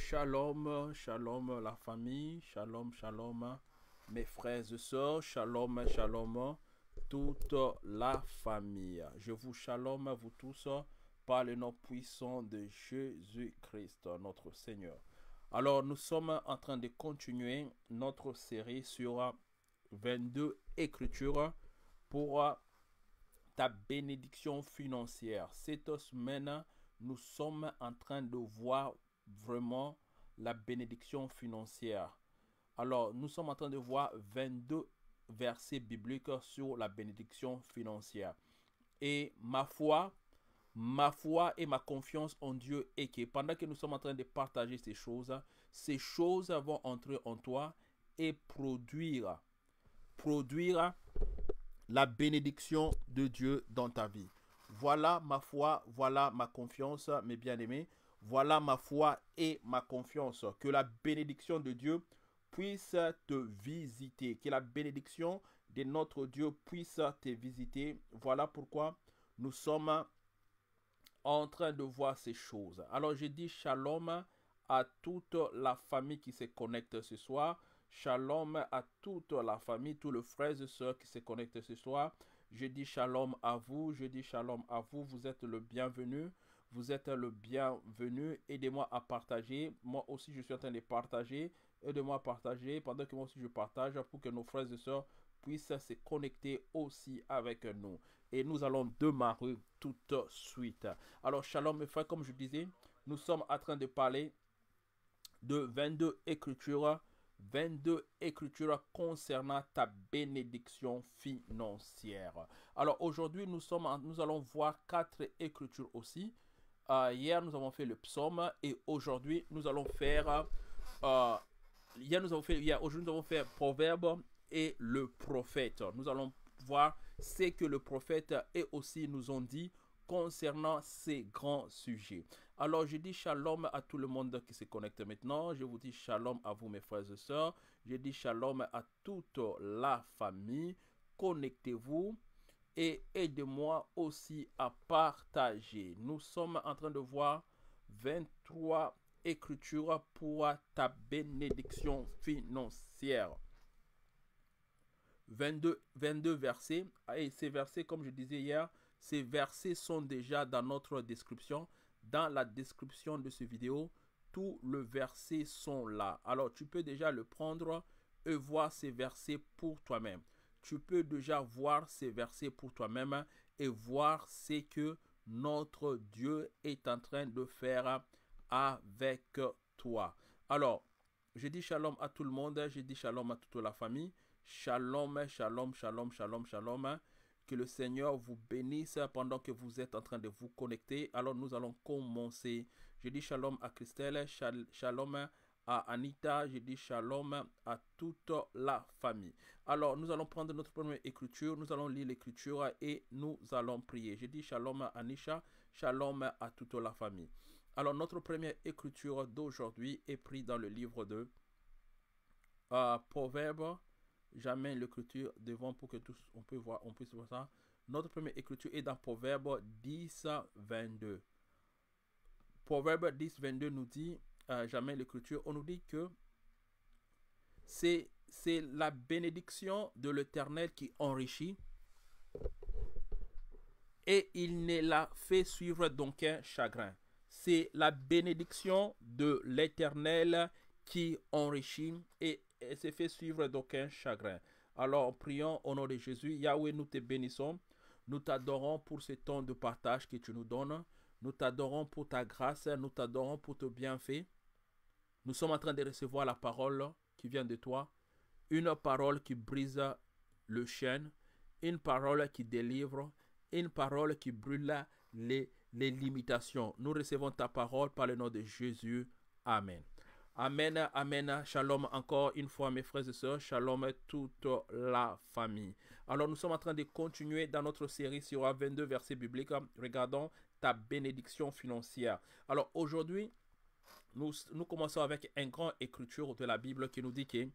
Shalom, shalom la famille, shalom, shalom mes frères et sœurs, shalom, shalom toute la famille. Je vous shalom, vous tous, par le nom puissant de Jésus-Christ, notre Seigneur. Alors, nous sommes en train de continuer notre série sur 22 écritures pour ta bénédiction financière. Cette semaine, nous sommes en train de voir vraiment la bénédiction financière. Alors, nous sommes en train de voir 22 versets bibliques sur la bénédiction financière. Et ma foi, ma foi et ma confiance en Dieu est que pendant que nous sommes en train de partager ces choses, ces choses vont entrer en toi et produire, produire la bénédiction de Dieu dans ta vie. Voilà ma foi, voilà ma confiance, mes bien-aimés. Voilà ma foi et ma confiance. Que la bénédiction de Dieu puisse te visiter. Que la bénédiction de notre Dieu puisse te visiter. Voilà pourquoi nous sommes en train de voir ces choses. Alors je dis shalom à toute la famille qui se connecte ce soir. Shalom à toute la famille, tous les frères et sœurs qui se connectent ce soir. Je dis shalom à vous, je dis shalom à vous, vous êtes le bienvenu. Vous êtes le bienvenu. Aidez-moi à partager. Moi aussi, je suis en train de partager. Aidez-moi à partager pendant que moi aussi je partage pour que nos frères et sœurs puissent se connecter aussi avec nous. Et nous allons démarrer tout de suite. Alors, shalom, mes frères, comme je disais, nous sommes en train de parler de 22 écritures. 22 écritures concernant ta bénédiction financière. Alors aujourd'hui, nous, sommes nous allons voir quatre écritures aussi euh, hier, nous avons fait le psaume et aujourd'hui, nous allons faire. Euh, hier, nous avons fait. Hier, aujourd'hui, nous faire Proverbe et le prophète. Nous allons voir ce que le prophète et aussi nous ont dit concernant ces grands sujets. Alors, je dis shalom à tout le monde qui se connecte maintenant. Je vous dis shalom à vous, mes frères et sœurs. Je dis shalom à toute la famille. Connectez-vous et aide-moi aussi à partager. Nous sommes en train de voir 23 écritures pour ta bénédiction financière. 22, 22 versets. Ah, et ces versets, comme je disais hier, ces versets sont déjà dans notre description. Dans la description de cette vidéo, tous les versets sont là. Alors, tu peux déjà le prendre et voir ces versets pour toi-même tu peux déjà voir ces versets pour toi-même et voir ce que notre Dieu est en train de faire avec toi. Alors, je dis shalom à tout le monde, je dis shalom à toute la famille. Shalom, shalom, shalom, shalom, shalom. Que le Seigneur vous bénisse pendant que vous êtes en train de vous connecter. Alors nous allons commencer. Je dis shalom à Christelle, shalom à Anita, je dis shalom à toute la famille. Alors, nous allons prendre notre première écriture, nous allons lire l'écriture et nous allons prier. Je dis shalom à Anisha, shalom à toute la famille. Alors, notre première écriture d'aujourd'hui est prise dans le livre de euh, Proverbe Proverbes. Jamais l'écriture devant pour que tous on, peut voir, on puisse voir ça. Notre première écriture est dans Proverbe 10, 22. Proverbe 10, 22 nous dit euh, jamais l'écriture, on nous dit que c'est la bénédiction de l'Éternel qui enrichit et il ne la fait suivre d'aucun chagrin. C'est la bénédiction de l'Éternel qui enrichit et, et se fait suivre d'aucun chagrin. Alors prions au nom de Jésus. Yahweh, nous te bénissons. Nous t'adorons pour ce temps de partage que tu nous donnes. Nous t'adorons pour ta grâce, nous t'adorons pour ton bienfait. Nous sommes en train de recevoir la parole qui vient de toi, une parole qui brise le chêne, une parole qui délivre, une parole qui brûle les, les limitations. Nous recevons ta parole par le nom de Jésus. Amen. Amen, Amen, Shalom encore une fois mes frères et sœurs, Shalom toute la famille. Alors nous sommes en train de continuer dans notre série sur 22 versets bibliques. Regardons ta bénédiction financière. Alors aujourd'hui, nous, nous commençons avec un grand écriture de la Bible qui nous dit que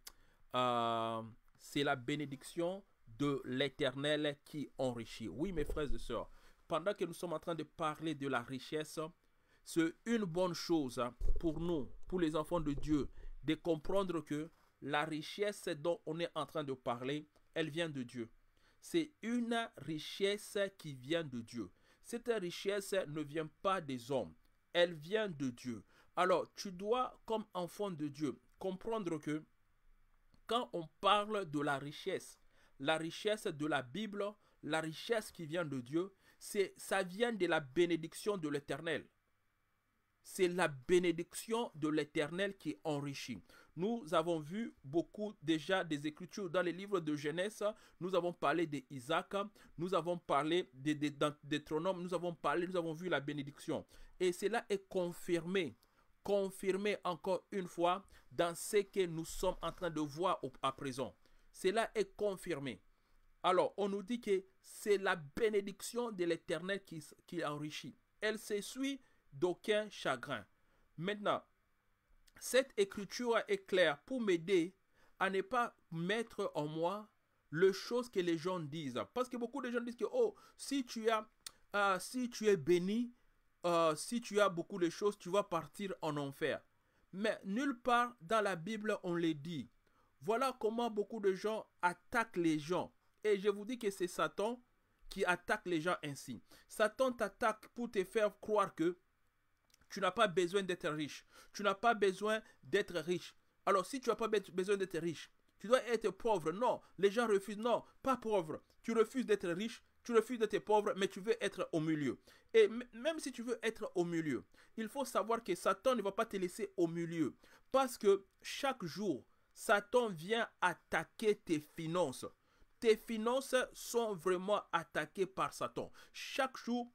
euh, c'est la bénédiction de l'Éternel qui enrichit. Oui, mes frères et sœurs, pendant que nous sommes en train de parler de la richesse, c'est une bonne chose pour nous, pour les enfants de Dieu, de comprendre que la richesse dont on est en train de parler, elle vient de Dieu. C'est une richesse qui vient de Dieu. Cette richesse ne vient pas des hommes, elle vient de Dieu. Alors, tu dois, comme enfant de Dieu, comprendre que quand on parle de la richesse, la richesse de la Bible, la richesse qui vient de Dieu, c'est ça vient de la bénédiction de l'Éternel. C'est la bénédiction de l'Éternel qui enrichit. Nous avons vu beaucoup déjà des écritures dans les livres de Genèse. Nous avons parlé d'Isaac. Nous avons parlé des de, Nous avons parlé, nous avons vu la bénédiction. Et cela est confirmé confirmé encore une fois dans ce que nous sommes en train de voir à présent. Cela est confirmé. Alors, on nous dit que c'est la bénédiction de l'Éternel qui, qui enrichit. Elle s'essuie d'aucun chagrin. Maintenant, cette écriture est claire pour m'aider à ne pas mettre en moi les choses que les gens disent. Parce que beaucoup de gens disent que, oh, si tu, as, euh, si tu es béni, euh, si tu as beaucoup de choses, tu vas partir en enfer. Mais nulle part dans la Bible, on les dit. Voilà comment beaucoup de gens attaquent les gens. Et je vous dis que c'est Satan qui attaque les gens ainsi. Satan t'attaque pour te faire croire que tu n'as pas besoin d'être riche. Tu n'as pas besoin d'être riche. Alors si tu n'as pas besoin d'être riche, tu dois être pauvre. Non, les gens refusent. Non, pas pauvre. Tu refuses d'être riche. Tu refuses d'être pauvre, mais tu veux être au milieu. Et même si tu veux être au milieu, il faut savoir que Satan ne va pas te laisser au milieu. Parce que chaque jour, Satan vient attaquer tes finances. Tes finances sont vraiment attaquées par Satan. Chaque jour,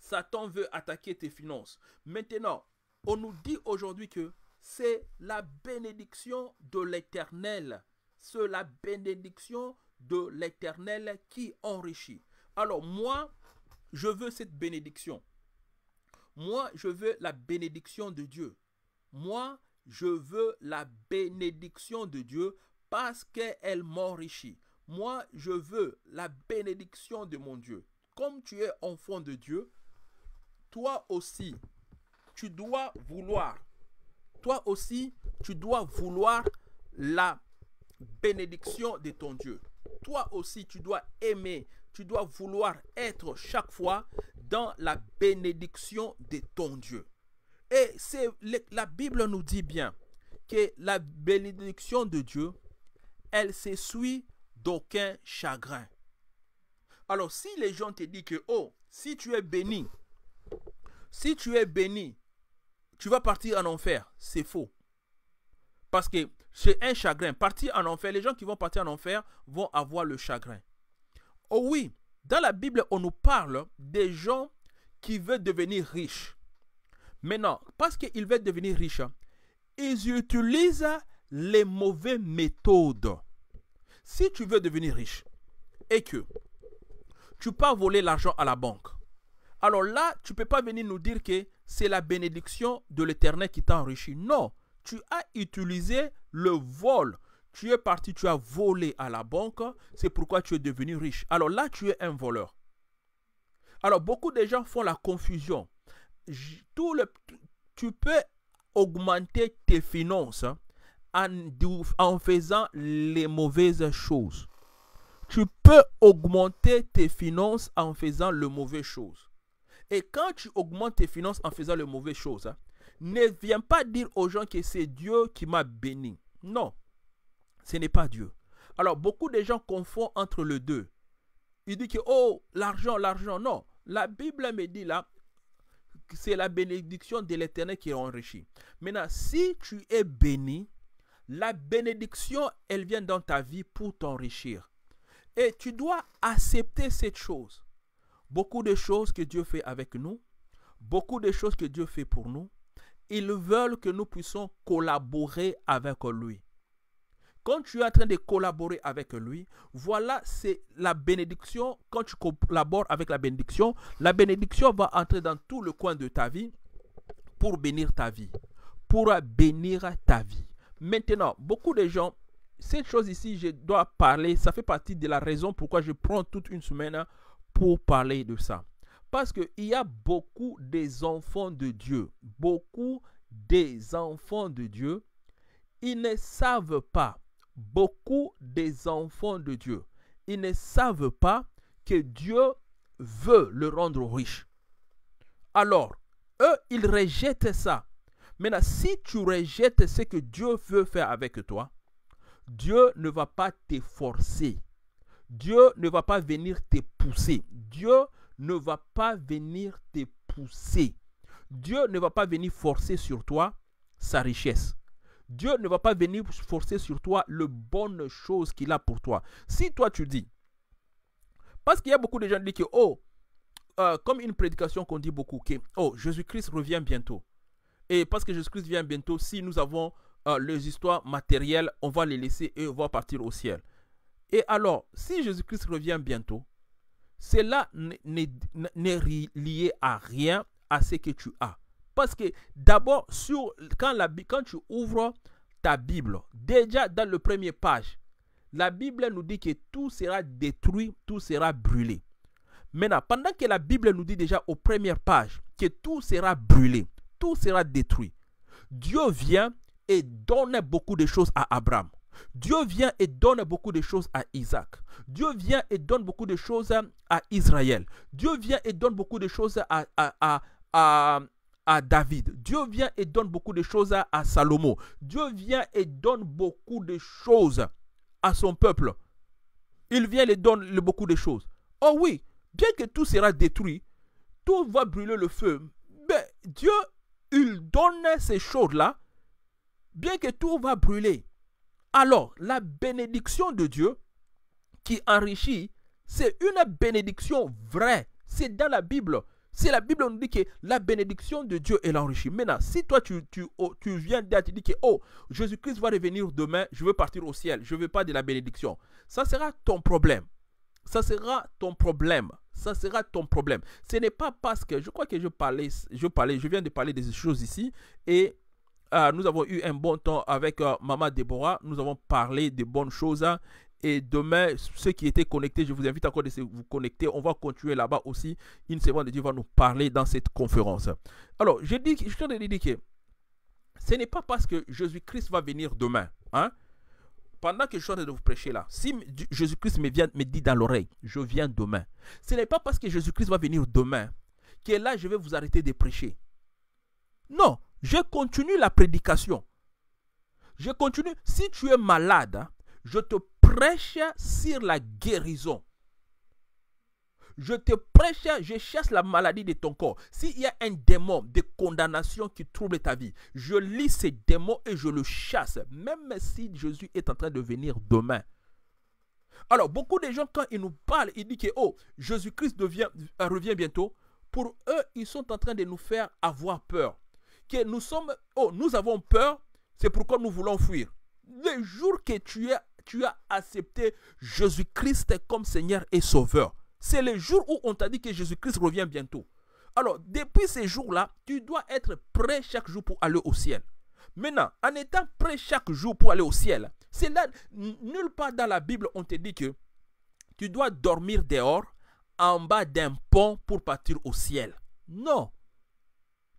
Satan veut attaquer tes finances. Maintenant, on nous dit aujourd'hui que c'est la bénédiction de l'Éternel. C'est la bénédiction de l'Éternel qui enrichit. Alors moi, je veux cette bénédiction. Moi, je veux la bénédiction de Dieu. Moi, je veux la bénédiction de Dieu parce qu'elle m'enrichit. Moi, je veux la bénédiction de mon Dieu. Comme tu es enfant de Dieu, toi aussi, tu dois vouloir, toi aussi, tu dois vouloir la bénédiction de ton Dieu. Toi aussi, tu dois aimer, tu dois vouloir être chaque fois dans la bénédiction de ton Dieu. Et c'est la Bible nous dit bien que la bénédiction de Dieu, elle s'essuie d'aucun chagrin. Alors si les gens te disent que, oh, si tu es béni, si tu es béni, tu vas partir en enfer. C'est faux. Parce que c'est un chagrin. Partir en enfer, les gens qui vont partir en enfer vont avoir le chagrin. Oh oui, dans la Bible, on nous parle des gens qui veulent devenir riches. Maintenant, parce qu'ils veulent devenir riches, ils utilisent les mauvaises méthodes. Si tu veux devenir riche et que tu peux voler l'argent à la banque, alors là, tu ne peux pas venir nous dire que c'est la bénédiction de l'Éternel qui t'a enrichi. Non, tu as utilisé le vol. Tu es parti, tu as volé à la banque, c'est pourquoi tu es devenu riche. Alors là, tu es un voleur. Alors beaucoup de gens font la confusion. tu peux augmenter tes finances hein, en, en faisant les mauvaises choses. Tu peux augmenter tes finances en faisant les mauvaises choses. Et quand tu augmentes tes finances en faisant les mauvaises choses, hein, ne viens pas dire aux gens que c'est Dieu qui m'a béni. Non, ce n'est pas Dieu. Alors, beaucoup de gens confondent entre les deux. Ils disent que, oh, l'argent, l'argent. Non, la Bible me dit là, c'est la bénédiction de l'Éternel qui est enrichie. Maintenant, si tu es béni, la bénédiction, elle vient dans ta vie pour t'enrichir. Et tu dois accepter cette chose. Beaucoup de choses que Dieu fait avec nous, beaucoup de choses que Dieu fait pour nous, ils veulent que nous puissions collaborer avec lui. Quand tu es en train de collaborer avec lui, voilà, c'est la bénédiction. Quand tu collabores avec la bénédiction, la bénédiction va entrer dans tout le coin de ta vie pour bénir ta vie, pour bénir ta vie. Maintenant, beaucoup de gens, cette chose ici, je dois parler, ça fait partie de la raison pourquoi je prends toute une semaine pour parler de ça. Parce qu'il y a beaucoup des enfants de Dieu, beaucoup des enfants de Dieu, ils ne savent pas, beaucoup des enfants de Dieu, ils ne savent pas que Dieu veut le rendre riche. Alors, eux, ils rejettent ça. Maintenant, si tu rejettes ce que Dieu veut faire avec toi, Dieu ne va pas t'efforcer Dieu ne va pas venir te pousser. Dieu ne va pas venir te pousser. Dieu ne va pas venir forcer sur toi sa richesse. Dieu ne va pas venir forcer sur toi le bonne chose qu'il a pour toi. Si toi tu dis, parce qu'il y a beaucoup de gens qui disent que, oh, euh, comme une prédication qu'on dit beaucoup, que, oh, Jésus-Christ revient bientôt. Et parce que Jésus-Christ vient bientôt, si nous avons euh, les histoires matérielles, on va les laisser et on va partir au ciel. Et alors, si Jésus-Christ revient bientôt, cela n'est lié à rien à ce que tu as. Parce que d'abord, quand, quand tu ouvres ta Bible, déjà dans le première page, la Bible nous dit que tout sera détruit, tout sera brûlé. Maintenant, pendant que la Bible nous dit déjà aux premières pages que tout sera brûlé, tout sera détruit, Dieu vient et donne beaucoup de choses à Abraham. Dieu vient et donne beaucoup de choses à Isaac. Dieu vient et donne beaucoup de choses à Israël. Dieu vient et donne beaucoup de choses à, David. Dieu vient et donne beaucoup de choses à, à, Salomon. Dieu vient et donne beaucoup de choses à son peuple. Il vient et donne beaucoup de choses. Oh oui, bien que tout sera détruit, tout va brûler le feu. Mais Dieu, il donne ces choses-là, bien que tout va brûler. Alors, la bénédiction de Dieu qui enrichit, c'est une bénédiction vraie. C'est dans la Bible. C'est la Bible nous dit que la bénédiction de Dieu est l'enrichie. Maintenant, si toi tu, oh, tu, viens d'être, tu dis que oh, Jésus-Christ va revenir demain, je veux partir au ciel, je ne veux pas de la bénédiction. Ça sera ton problème. Ça sera ton problème. Ça sera ton problème. Ce n'est pas parce que je crois que je parlais, je parlais, je viens de parler des choses ici et euh, nous avons eu un bon temps avec euh, Maman Déborah. Nous avons parlé de bonnes choses. Hein. Et demain, ceux qui étaient connectés, je vous invite encore de vous connecter. On va continuer là-bas aussi. Une semaine de Dieu va nous parler dans cette conférence. Alors, je dis, je tiens à dire que ce n'est pas parce que Jésus-Christ va venir demain. Hein. pendant que je suis en train de vous prêcher là, si Jésus-Christ me, vient, me dit dans l'oreille, je viens demain, ce n'est pas parce que Jésus-Christ va venir demain que là, je vais vous arrêter de prêcher. Non, je continue la prédication. Je continue. Si tu es malade, hein, je te prêche sur la guérison. Je te prêche, je chasse la maladie de ton corps. S'il y a un démon de condamnation qui trouble ta vie, je lis ces démons et je le chasse, même si Jésus est en train de venir demain. Alors, beaucoup de gens, quand ils nous parlent, ils disent que, oh, Jésus-Christ revient bientôt. Pour eux, ils sont en train de nous faire avoir peur que nous sommes, oh, nous avons peur, c'est pourquoi nous voulons fuir. Le jour que tu, es, tu as accepté Jésus-Christ comme Seigneur et Sauveur, c'est le jour où on t'a dit que Jésus-Christ revient bientôt. Alors, depuis ces jours-là, tu dois être prêt chaque jour pour aller au ciel. Maintenant, en étant prêt chaque jour pour aller au ciel, c'est là, nulle part dans la Bible, on te dit que tu dois dormir dehors, en bas d'un pont pour partir au ciel. Non,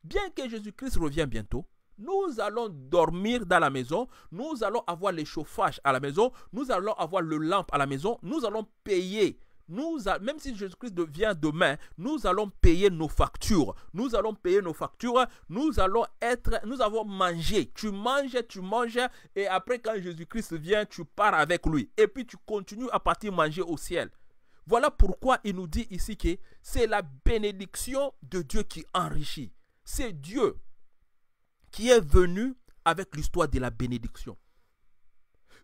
bien que Jésus-Christ revienne bientôt, nous allons dormir dans la maison, nous allons avoir les chauffages à la maison, nous allons avoir le lampe à la maison, nous allons payer. Nous même si Jésus-Christ vient demain, nous allons payer nos factures. Nous allons payer nos factures. Nous allons être, nous avons mangé. Tu manges, tu manges, et après quand Jésus-Christ vient, tu pars avec lui. Et puis tu continues à partir manger au ciel. Voilà pourquoi il nous dit ici que c'est la bénédiction de Dieu qui enrichit. C'est Dieu qui est venu avec l'histoire de la bénédiction.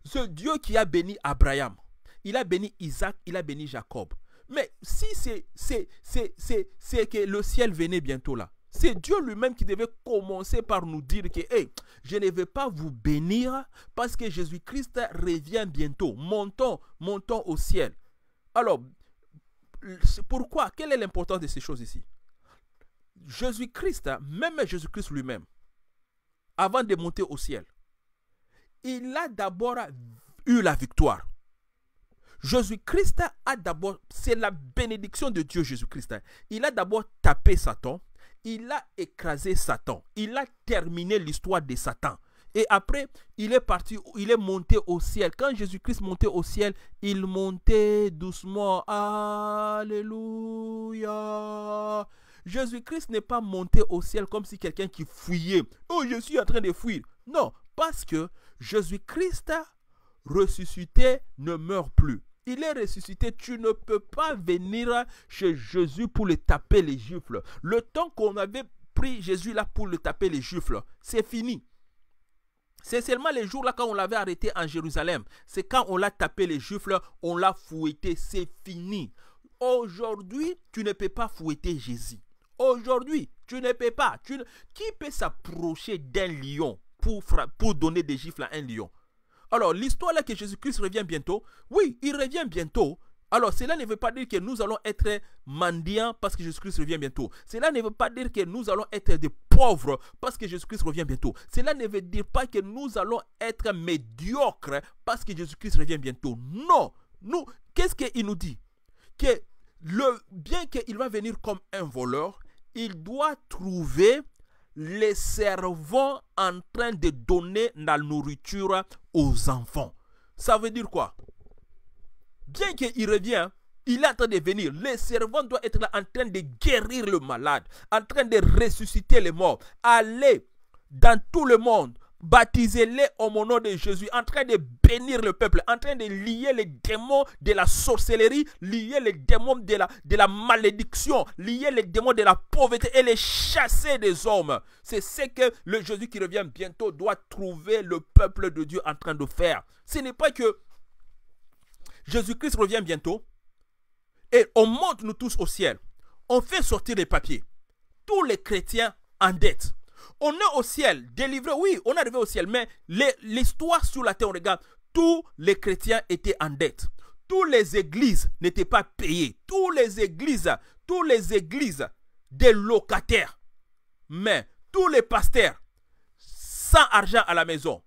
Ce Dieu qui a béni Abraham, il a béni Isaac, il a béni Jacob. Mais si c'est que le ciel venait bientôt là, c'est Dieu lui-même qui devait commencer par nous dire que je ne vais pas vous bénir parce que Jésus-Christ revient bientôt. Montons, montons au ciel. Alors, pourquoi Quelle est l'importance de ces choses ici Jésus-Christ, hein, même Jésus-Christ lui-même, avant de monter au ciel, il a d'abord eu la victoire. Jésus-Christ a d'abord, c'est la bénédiction de Dieu Jésus-Christ. Hein. Il a d'abord tapé Satan, il a écrasé Satan, il a terminé l'histoire de Satan. Et après, il est parti, il est monté au ciel. Quand Jésus-Christ montait au ciel, il montait doucement. Alléluia. Jésus-Christ n'est pas monté au ciel comme si quelqu'un qui fouillait. Oh, je suis en train de fuir. Non, parce que Jésus-Christ ressuscité ne meurt plus. Il est ressuscité. Tu ne peux pas venir chez Jésus pour le taper les gifles. Le temps qu'on avait pris Jésus là pour le taper les gifles, c'est fini. C'est seulement les jours là quand on l'avait arrêté en Jérusalem. C'est quand on l'a tapé les gifles, on l'a fouetté. C'est fini. Aujourd'hui, tu ne peux pas fouetter Jésus. Aujourd'hui, tu ne peux pas. Qui peut s'approcher d'un lion pour, pour donner des gifles à un lion Alors, l'histoire là que Jésus-Christ revient bientôt, oui, il revient bientôt. Alors, cela ne veut pas dire que nous allons être mendiants parce que Jésus-Christ revient bientôt. Cela ne veut pas dire que nous allons être des pauvres parce que Jésus-Christ revient bientôt. Cela ne veut dire pas que nous allons être médiocres parce que Jésus-Christ revient bientôt. Non. Nous, qu'est-ce qu'il nous dit Que le bien qu'il va venir comme un voleur, il doit trouver les servants en train de donner la nourriture aux enfants. Ça veut dire quoi Bien qu'il revient, il est en train de venir. Les servants doivent être là en train de guérir le malade, en train de ressusciter les morts. Aller dans tout le monde, Baptisez-les au nom de Jésus, en train de bénir le peuple, en train de lier les démons de la sorcellerie, lier les démons de la, de la malédiction, lier les démons de la pauvreté et les chasser des hommes. C'est ce que le Jésus qui revient bientôt doit trouver le peuple de Dieu en train de faire. Ce n'est pas que Jésus-Christ revient bientôt et on monte nous tous au ciel. On fait sortir les papiers. Tous les chrétiens en dette. On est au ciel, délivré, oui, on est arrivé au ciel, mais l'histoire sur la terre, on regarde, tous les chrétiens étaient en dette. Toutes les églises n'étaient pas payées. Toutes les églises, toutes les églises des locataires. Mais tous les pasteurs sans argent à la maison.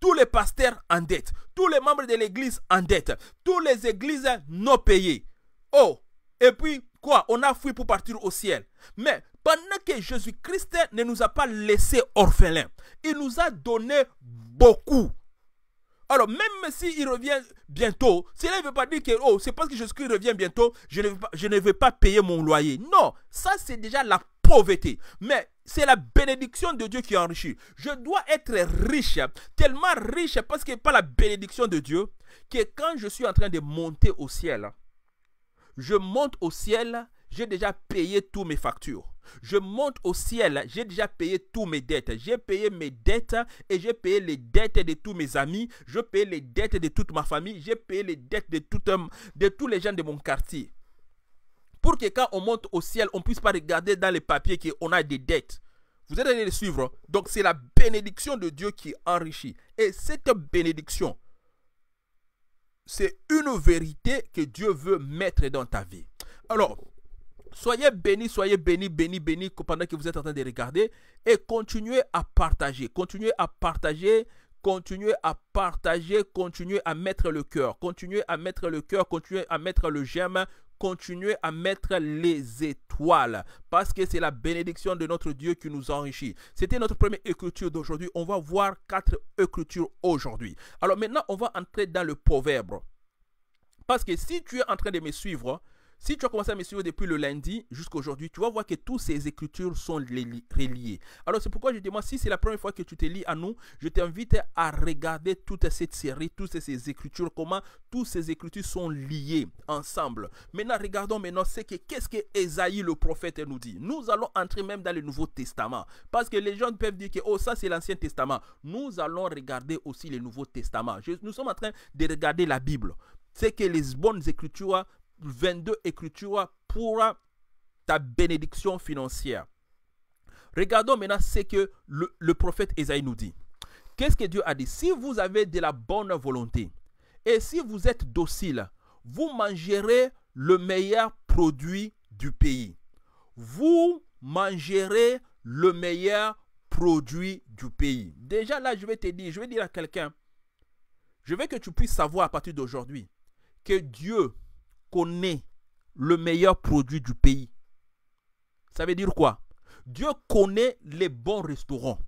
Tous les pasteurs en dette. Tous les membres de l'église en dette. Toutes les églises non payées. Oh, et puis quoi On a fui pour partir au ciel. Mais pendant que Jésus-Christ ne nous a pas laissés orphelins, il nous a donné beaucoup. Alors, même s'il revient bientôt, cela ne veut pas dire que oh, c'est parce que Jésus-Christ revient bientôt, je ne, je ne vais pas payer mon loyer. Non, ça c'est déjà la pauvreté. Mais c'est la bénédiction de Dieu qui enrichit. Je dois être riche, tellement riche parce que pas la bénédiction de Dieu, que quand je suis en train de monter au ciel, je monte au ciel, j'ai déjà payé toutes mes factures. Je monte au ciel, j'ai déjà payé toutes mes dettes. J'ai payé mes dettes et j'ai payé les dettes de tous mes amis. Je paye les dettes de toute ma famille. J'ai payé les dettes de, de tous les gens de mon quartier. Pour que quand on monte au ciel, on ne puisse pas regarder dans les papiers qu'on a des dettes. Vous allez les suivre. Donc c'est la bénédiction de Dieu qui enrichit. Et cette bénédiction, c'est une vérité que Dieu veut mettre dans ta vie. Alors, Soyez bénis, soyez bénis, bénis, bénis pendant que vous êtes en train de regarder et continuez à partager, continuez à partager, continuez à partager, continuez à mettre le cœur, continuez à mettre le cœur, continuez à mettre le j'aime, continuez à mettre les étoiles parce que c'est la bénédiction de notre Dieu qui nous enrichit. C'était notre première écriture d'aujourd'hui. On va voir quatre écritures aujourd'hui. Alors maintenant, on va entrer dans le proverbe. Parce que si tu es en train de me suivre, si tu as commencé à me suivre depuis le lundi jusqu'aujourd'hui, tu vas voir que toutes ces écritures sont reliées. Alors c'est pourquoi je dis, moi, si c'est la première fois que tu te lis à nous, je t'invite à regarder toute cette série, toutes ces écritures, comment toutes ces écritures sont liées ensemble. Maintenant, regardons maintenant ce que, qu'est-ce que Esaïe le prophète nous dit. Nous allons entrer même dans le Nouveau Testament. Parce que les gens peuvent dire que, oh ça c'est l'Ancien Testament. Nous allons regarder aussi le Nouveau Testament. nous sommes en train de regarder la Bible c'est que les bonnes écritures 22 Écritures pour ta bénédiction financière. Regardons maintenant ce que le, prophète Esaïe nous dit. Qu'est-ce que Dieu a dit Si vous avez de la bonne volonté et si vous êtes docile, vous mangerez le meilleur produit du pays. Vous mangerez le meilleur produit du pays. Déjà là, je vais te dire, je vais dire à quelqu'un, je veux que tu puisses savoir à partir d'aujourd'hui que Dieu connaît le meilleur produit du pays. Ça veut dire quoi Dieu connaît les bons restaurants.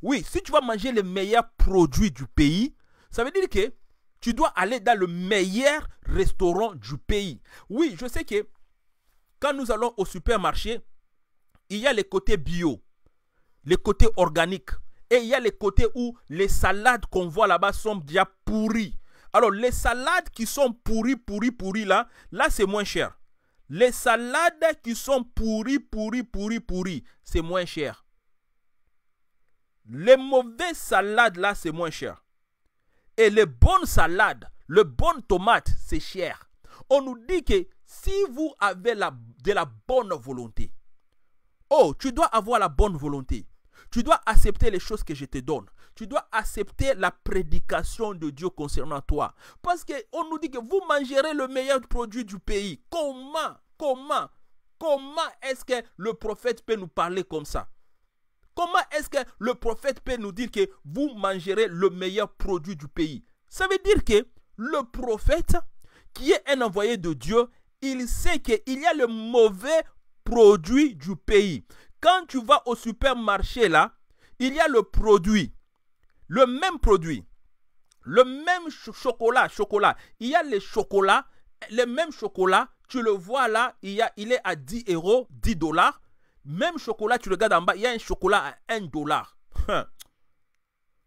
Oui, si tu vas manger les meilleurs produits du pays, ça veut dire que tu dois aller dans le meilleur restaurant du pays. Oui, je sais que quand nous allons au supermarché, il y a les côtés bio, les côtés organiques. Et il y a les côtés où les salades qu'on voit là-bas sont déjà pourries. Alors, les salades qui sont pourries, pourries, pourries là, là, c'est moins cher. Les salades qui sont pourries, pourries, pourries, pourries, c'est moins cher. Les mauvaises salades là, c'est moins cher. Et les bonnes salades, les bonnes tomates, c'est cher. On nous dit que si vous avez la, de la bonne volonté, oh, tu dois avoir la bonne volonté. Tu dois accepter les choses que je te donne tu dois accepter la prédication de Dieu concernant toi. Parce qu'on nous dit que vous mangerez le meilleur produit du pays. Comment Comment Comment est-ce que le prophète peut nous parler comme ça Comment est-ce que le prophète peut nous dire que vous mangerez le meilleur produit du pays Ça veut dire que le prophète, qui est un envoyé de Dieu, il sait qu'il y a le mauvais produit du pays. Quand tu vas au supermarché là, il y a le produit le même produit, le même chocolat, chocolat. Il y a les chocolats, le même chocolat, tu le vois là, il, y a, il est à 10 euros, 10 dollars. Même chocolat, tu le regardes en bas, il y a un chocolat à 1 dollar. Hein.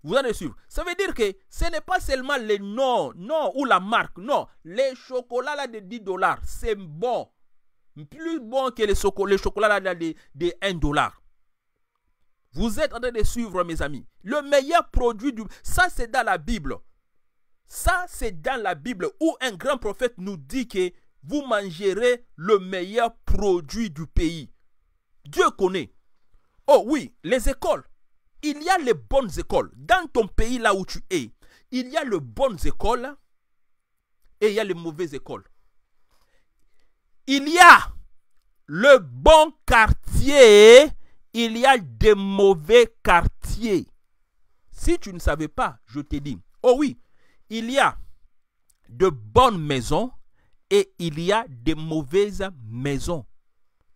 Vous allez suivre. Ça veut dire que ce n'est pas seulement les noms, non, ou la marque, non. Les chocolats là de 10 dollars, c'est bon. Plus bon que les, chocolats là de, de 1 dollar. Vous êtes en train de suivre, mes amis. Le meilleur produit du... Ça, c'est dans la Bible. Ça, c'est dans la Bible où un grand prophète nous dit que vous mangerez le meilleur produit du pays. Dieu connaît. Oh oui, les écoles. Il y a les bonnes écoles. Dans ton pays, là où tu es, il y a les bonnes écoles et il y a les mauvaises écoles. Il y a le bon quartier il y a des mauvais quartiers. Si tu ne savais pas, je te dis. Oh oui, il y a de bonnes maisons et il y a de mauvaises maisons.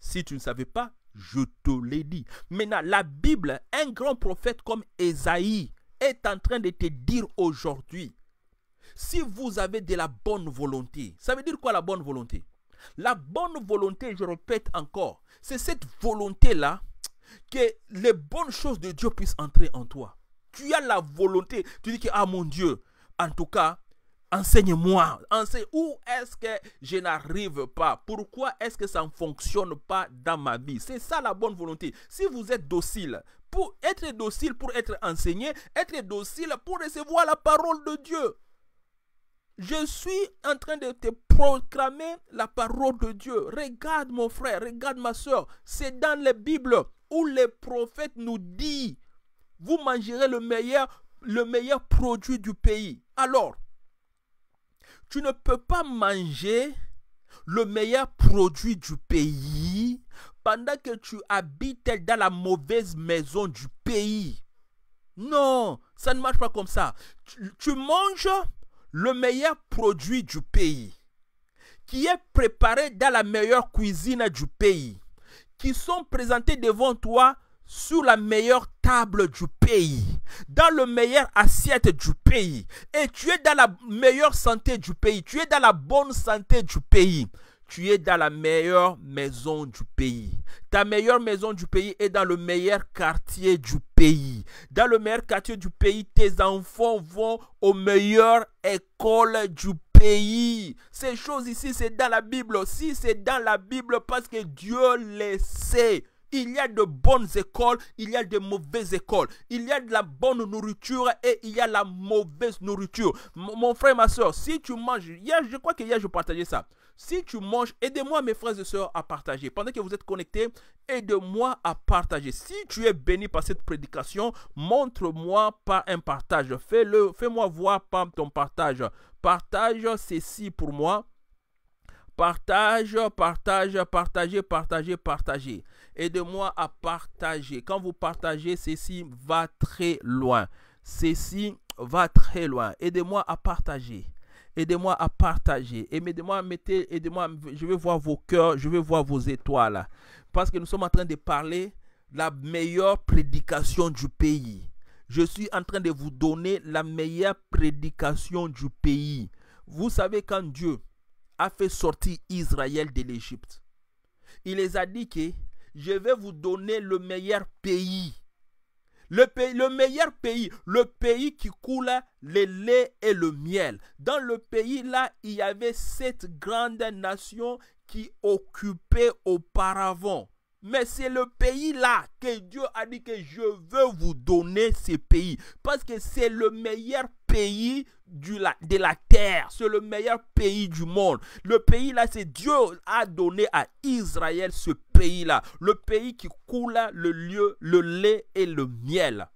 Si tu ne savais pas, je te l'ai dit. Maintenant, la Bible, un grand prophète comme Esaïe est en train de te dire aujourd'hui, si vous avez de la bonne volonté, ça veut dire quoi la bonne volonté La bonne volonté, je répète encore, c'est cette volonté-là que les bonnes choses de Dieu puissent entrer en toi. Tu as la volonté. Tu dis que, ah mon Dieu, en tout cas, enseigne-moi. Enseigne où est-ce que je n'arrive pas. Pourquoi est-ce que ça ne fonctionne pas dans ma vie. C'est ça la bonne volonté. Si vous êtes docile, pour être docile, pour être enseigné, être docile pour recevoir la parole de Dieu. Je suis en train de te proclamer la parole de Dieu. Regarde mon frère, regarde ma soeur. C'est dans la Bible où les prophètes nous disent, vous mangerez le meilleur, le meilleur produit du pays. Alors, tu ne peux pas manger le meilleur produit du pays pendant que tu habites dans la mauvaise maison du pays. Non, ça ne marche pas comme ça. tu manges le meilleur produit du pays qui est préparé dans la meilleure cuisine du pays qui sont présentés devant toi sur la meilleure table du pays, dans le meilleur assiette du pays. Et tu es dans la meilleure santé du pays. Tu es dans la bonne santé du pays. Tu es dans la meilleure maison du pays. Ta meilleure maison du pays est dans le meilleur quartier du pays. Dans le meilleur quartier du pays, tes enfants vont aux meilleures écoles du pays. Ces choses ici, c'est dans la Bible aussi, c'est dans la Bible parce que Dieu les sait. Il y a de bonnes écoles, il y a de mauvaises écoles. Il y a de la bonne nourriture et il y a la mauvaise nourriture. mon frère, ma soeur, si tu manges, je crois que hier je partageais ça. Si tu manges, aide moi mes frères et sœurs à partager. Pendant que vous êtes connectés, aide moi à partager. Si tu es béni par cette prédication, montre-moi par un partage. Fais-le, fais-moi voir par ton partage. Partage ceci pour moi. Partage, partage, partagez, partagez, partagez. Aide-moi à partager. Quand vous partagez, ceci va très loin. Ceci va très loin. Aidez-moi à partager. Aidez-moi à partager. Aidez-moi à mettre, aidez-moi, je vais voir vos cœurs, je vais voir vos étoiles. Parce que nous sommes en train de parler la meilleure prédication du pays. Je suis en train de vous donner la meilleure prédication du pays. Vous savez quand Dieu a fait sortir Israël de l'Égypte, il les a dit que je vais vous donner le meilleur pays le, le meilleur pays, le pays qui coule le lait et le miel. Dans le pays-là, il y avait cette grande nation qui occupait auparavant. Mais c'est le pays-là que Dieu a dit que je veux vous donner ce pays. Parce que c'est le meilleur pays du de la terre. C'est le meilleur pays du monde. Le pays-là, c'est Dieu a donné à Israël ce pays-là, le pays qui coule le lieu, le lait et le miel.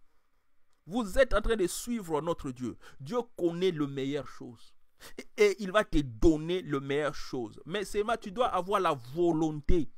Vous êtes en train de suivre notre Dieu. Dieu connaît le meilleur chose. Et il va te donner le meilleur chose. Mais moi tu dois avoir la volonté.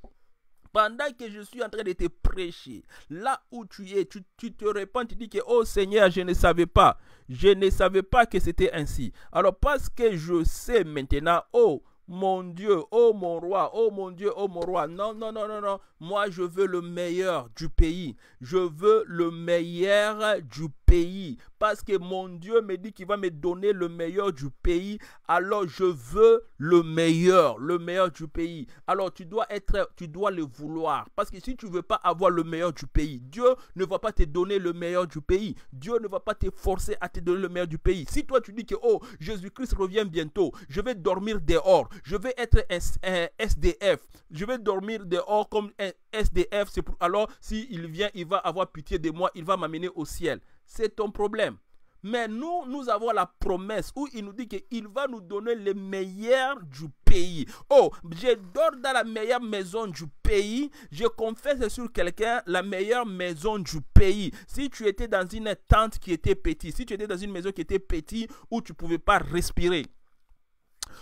Pendant que je suis en train de te prêcher, là où tu es, tu, te réponds tu dis que, oh Seigneur, je ne savais pas. Je ne savais pas que c'était ainsi. Alors parce que je sais maintenant, oh, mon Dieu, oh mon roi, oh mon Dieu, oh mon roi. Non, non, non, non, non. Moi, je veux le meilleur du pays. Je veux le meilleur du pays. Parce que mon Dieu me dit qu'il va me donner le meilleur du pays. Alors, je veux le meilleur, le meilleur du pays. Alors, tu dois être, tu dois le vouloir. Parce que si tu ne veux pas avoir le meilleur du pays, Dieu ne va pas te donner le meilleur du pays. Dieu ne va pas te forcer à te donner le meilleur du pays. Si toi, tu dis que, oh, Jésus-Christ revient bientôt, je vais dormir dehors, je vais être un euh, SDF, je vais dormir dehors comme un, SDF, c'est pour... alors s'il vient, il va avoir pitié de moi, il va m'amener au ciel. C'est ton problème. Mais nous, nous avons la promesse où il nous dit qu'il va nous donner le meilleur du pays. Oh, je dors dans la meilleure maison du pays. Je confesse sur quelqu'un la meilleure maison du pays. Si tu étais dans une tente qui était petite, si tu étais dans une maison qui était petite où tu ne pouvais pas respirer,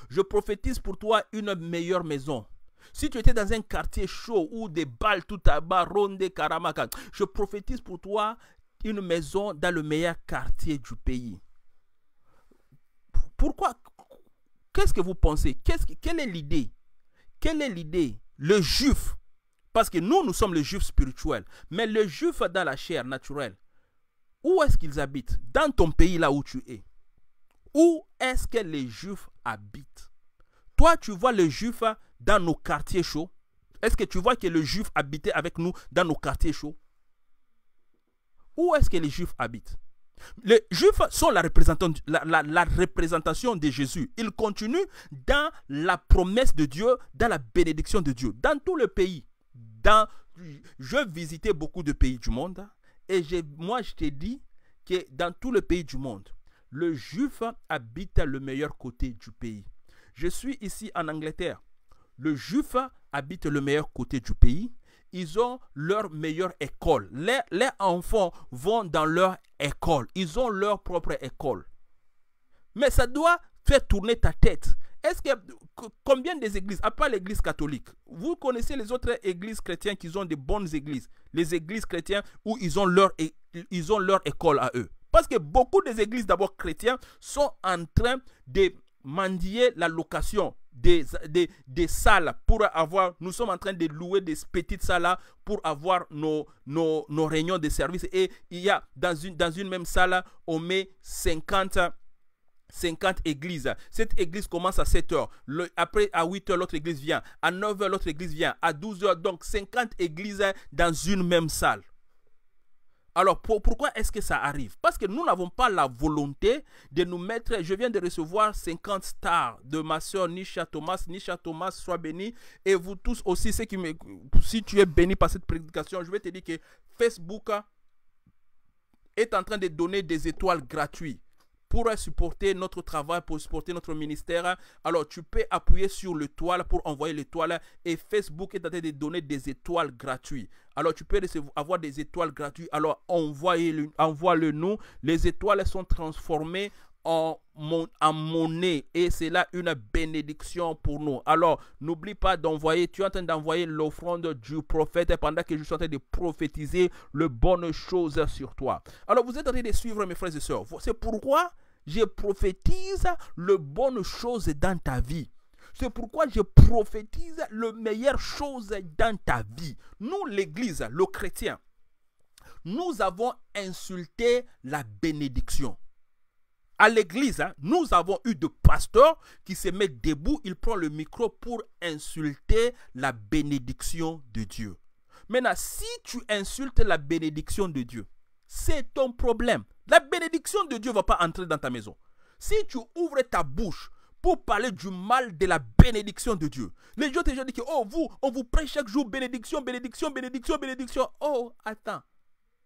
je prophétise pour toi une meilleure maison. Si tu étais dans un quartier chaud où des balles tout à bas, ronde, caramaka, je prophétise pour toi une maison dans le meilleur quartier du pays. Pourquoi Qu'est-ce que vous pensez Quelle est l'idée Quelle est l'idée Le juif, parce que nous, nous sommes le juif spirituel, mais le juif dans la chair naturelle, où est-ce qu'ils habitent Dans ton pays là où tu es. Où est-ce que les juifs habitent toi, tu vois le juif dans nos quartiers chauds. Est-ce que tu vois que le juif habitait avec nous dans nos quartiers chauds Où est-ce que les juifs habitent les Juifs sont la, représentation de Jésus. Ils continuent dans la promesse de Dieu, dans la bénédiction de Dieu, dans tout le pays. Dans, je visitais beaucoup de pays du monde et moi je t'ai dit que dans tout le pays du monde, le Juif habite le meilleur côté du pays. Je suis ici en Angleterre. Le juif habite le meilleur côté du pays. Ils ont leur meilleure école. Les, enfants vont dans leur école. Ils ont leur propre école. Mais ça doit faire tourner ta tête. Est-ce que combien des églises, à part l'église catholique, vous connaissez les autres églises chrétiennes qui ont des bonnes églises, les églises chrétiennes où ils ont leur, ils ont leur école à eux. Parce que beaucoup des églises d'abord chrétiennes sont en train de Mandier la location des, des, salles pour avoir, nous sommes en train de louer des petites salles pour avoir nos, nos, réunions de service. Et il y a dans une, dans une même salle, on met 50 50 églises. Cette église commence à 7 heures. après, à 8 heures, l'autre église vient. À 9 heures, l'autre église vient. À 12 heures, donc 50 églises dans une même salle. Alors pourquoi est-ce que ça arrive Parce que nous n'avons pas la volonté de nous mettre. Je viens de recevoir 50 stars de ma soeur Nisha Thomas. Nisha Thomas, sois béni. Et vous tous aussi, ceux qui me, si tu es béni par cette prédication, je vais te dire que Facebook est en train de donner des étoiles gratuites pour supporter notre travail, pour supporter notre ministère. Alors tu peux appuyer sur l'étoile pour envoyer l'étoile et Facebook est train de donner des étoiles gratuites. Alors tu peux avoir des étoiles gratuites. Alors envoie-le nous. Les étoiles sont transformées en, mon, en monnaie et c'est là une bénédiction pour nous. Alors, n'oublie pas d'envoyer, tu es en train d'envoyer l'offrande du prophète pendant que je suis en train de prophétiser le bonne chose sur toi. Alors, vous êtes en train de suivre mes frères et sœurs. C'est pourquoi je prophétise le bonne chose dans ta vie. C'est pourquoi je prophétise le meilleure chose dans ta vie. Nous, l'Église, le chrétien, nous avons insulté la bénédiction à l'église, hein, nous avons eu de pasteurs qui se mettent debout, ils prennent le micro pour insulter la bénédiction de Dieu. Maintenant, si tu insultes la bénédiction de Dieu, c'est ton problème. La bénédiction de Dieu ne va pas entrer dans ta maison. Si tu ouvres ta bouche pour parler du mal de la bénédiction de Dieu, les gens te disent que, oh, vous, on vous prêche chaque jour bénédiction, bénédiction, bénédiction, bénédiction. Oh, attends.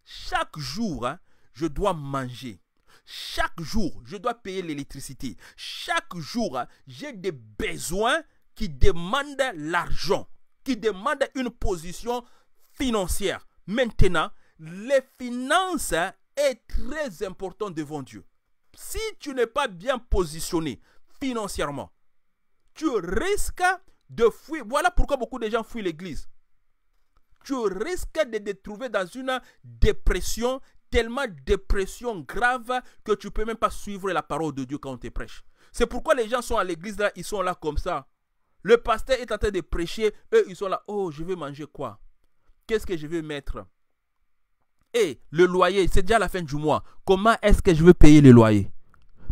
Chaque jour, hein, je dois manger. Chaque jour, je dois payer l'électricité. Chaque jour, j'ai des besoins qui demandent l'argent, qui demandent une position financière. Maintenant, les finances est très important devant Dieu. Si tu n'es pas bien positionné financièrement, tu risques de fuir. Voilà pourquoi beaucoup de gens fuient l'église. Tu risques de te trouver dans une dépression, tellement de pression grave que tu peux même pas suivre la parole de Dieu quand on te prêche. C'est pourquoi les gens sont à l'église là, ils sont là comme ça. Le pasteur est en train de prêcher, eux ils sont là, oh je veux manger quoi Qu'est-ce que je vais mettre Et le loyer, c'est déjà la fin du mois. Comment est-ce que je veux payer le loyer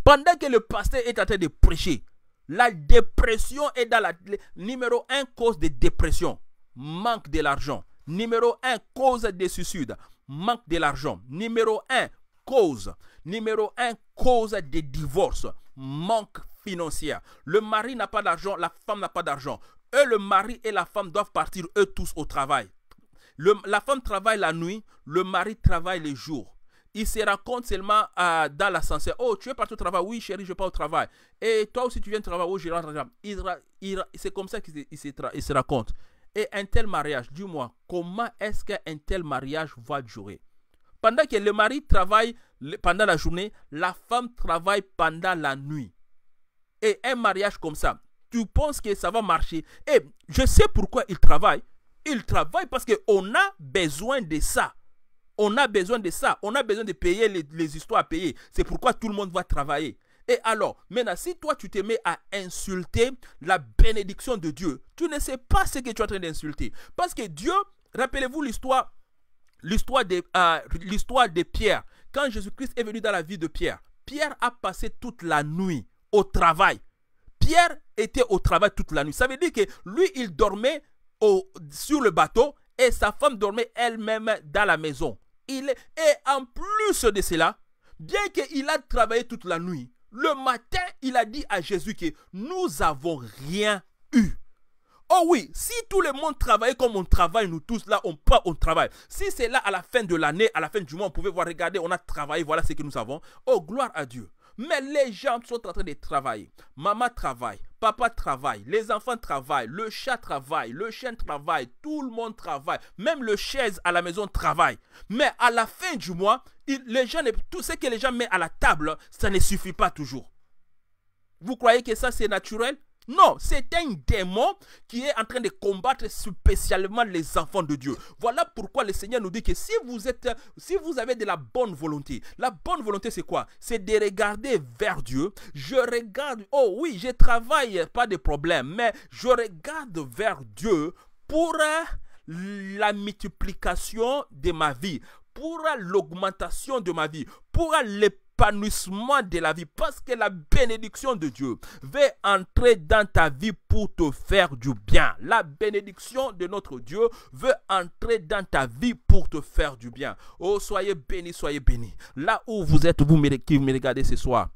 Pendant que le pasteur est en train de prêcher, la dépression est dans la numéro 1 cause de dépression, manque de l'argent. Numéro 1 cause de suicide manque de l'argent. Numéro un, cause. Numéro un, cause des divorces, manque financier. Le mari n'a pas d'argent, la femme n'a pas d'argent. Eux, le mari et la femme doivent partir, eux tous, au travail. la femme travaille la nuit, le mari travaille les jours. Il se raconte seulement dans euh, dans l'ascenseur. Oh, tu es parti au travail. Oui, chérie, je vais pas au travail. Et toi aussi, tu viens au travail. Oh, je rentre. C'est comme ça qu'il se raconte. Et un tel mariage, dis-moi, comment est-ce qu'un tel mariage va durer Pendant que le mari travaille pendant la journée, la femme travaille pendant la nuit. Et un mariage comme ça, tu penses que ça va marcher Et je sais pourquoi il travaille. Il travaille parce qu'on a besoin de ça. On a besoin de ça. On a besoin de payer les, les histoires à payer. C'est pourquoi tout le monde va travailler. Et alors, maintenant, si toi tu te mets à insulter la bénédiction de Dieu, tu ne sais pas ce que tu es en train d'insulter. Parce que Dieu, rappelez-vous l'histoire l'histoire de, euh, l'histoire de Pierre. Quand Jésus-Christ est venu dans la vie de Pierre, Pierre a passé toute la nuit au travail. Pierre était au travail toute la nuit. Ça veut dire que lui, il dormait sur le bateau et sa femme dormait elle-même dans la maison. Il, et en plus de cela, bien qu'il a travaillé toute la nuit, le matin, il a dit à Jésus que nous avons rien eu. Oh oui, si tout le monde travaillait comme on travaille, nous tous là, on part, on travaille. Si c'est là à la fin de l'année, à la fin du mois, on pouvait voir, regarder, on a travaillé, voilà ce que nous avons. Oh, gloire à Dieu. Mais les gens sont en train de travailler. Maman travaille, papa travaille, les enfants travaillent, le chat travaille, le chien travaille, tout le monde travaille, même le chaise à la maison travaille. Mais à la fin du mois, les gens, tout ce que les gens mettent à la table, ça ne suffit pas toujours. Vous croyez que ça c'est naturel non, c'est un démon qui est en train de combattre spécialement les enfants de Dieu. Voilà pourquoi le Seigneur nous dit que si vous êtes, si vous avez de la bonne volonté, la bonne volonté c'est quoi C'est de regarder vers Dieu. Je regarde, oh oui, je travaille, pas de problème, mais je regarde vers Dieu pour euh, la multiplication de ma vie, pour euh, l'augmentation de ma vie, pour euh, le de la vie, parce que la bénédiction de Dieu veut entrer dans ta vie pour te faire du bien. La bénédiction de notre Dieu veut entrer dans ta vie pour te faire du bien. Oh, soyez bénis, soyez bénis. Là où vous êtes, vous qui me regardez ce soir,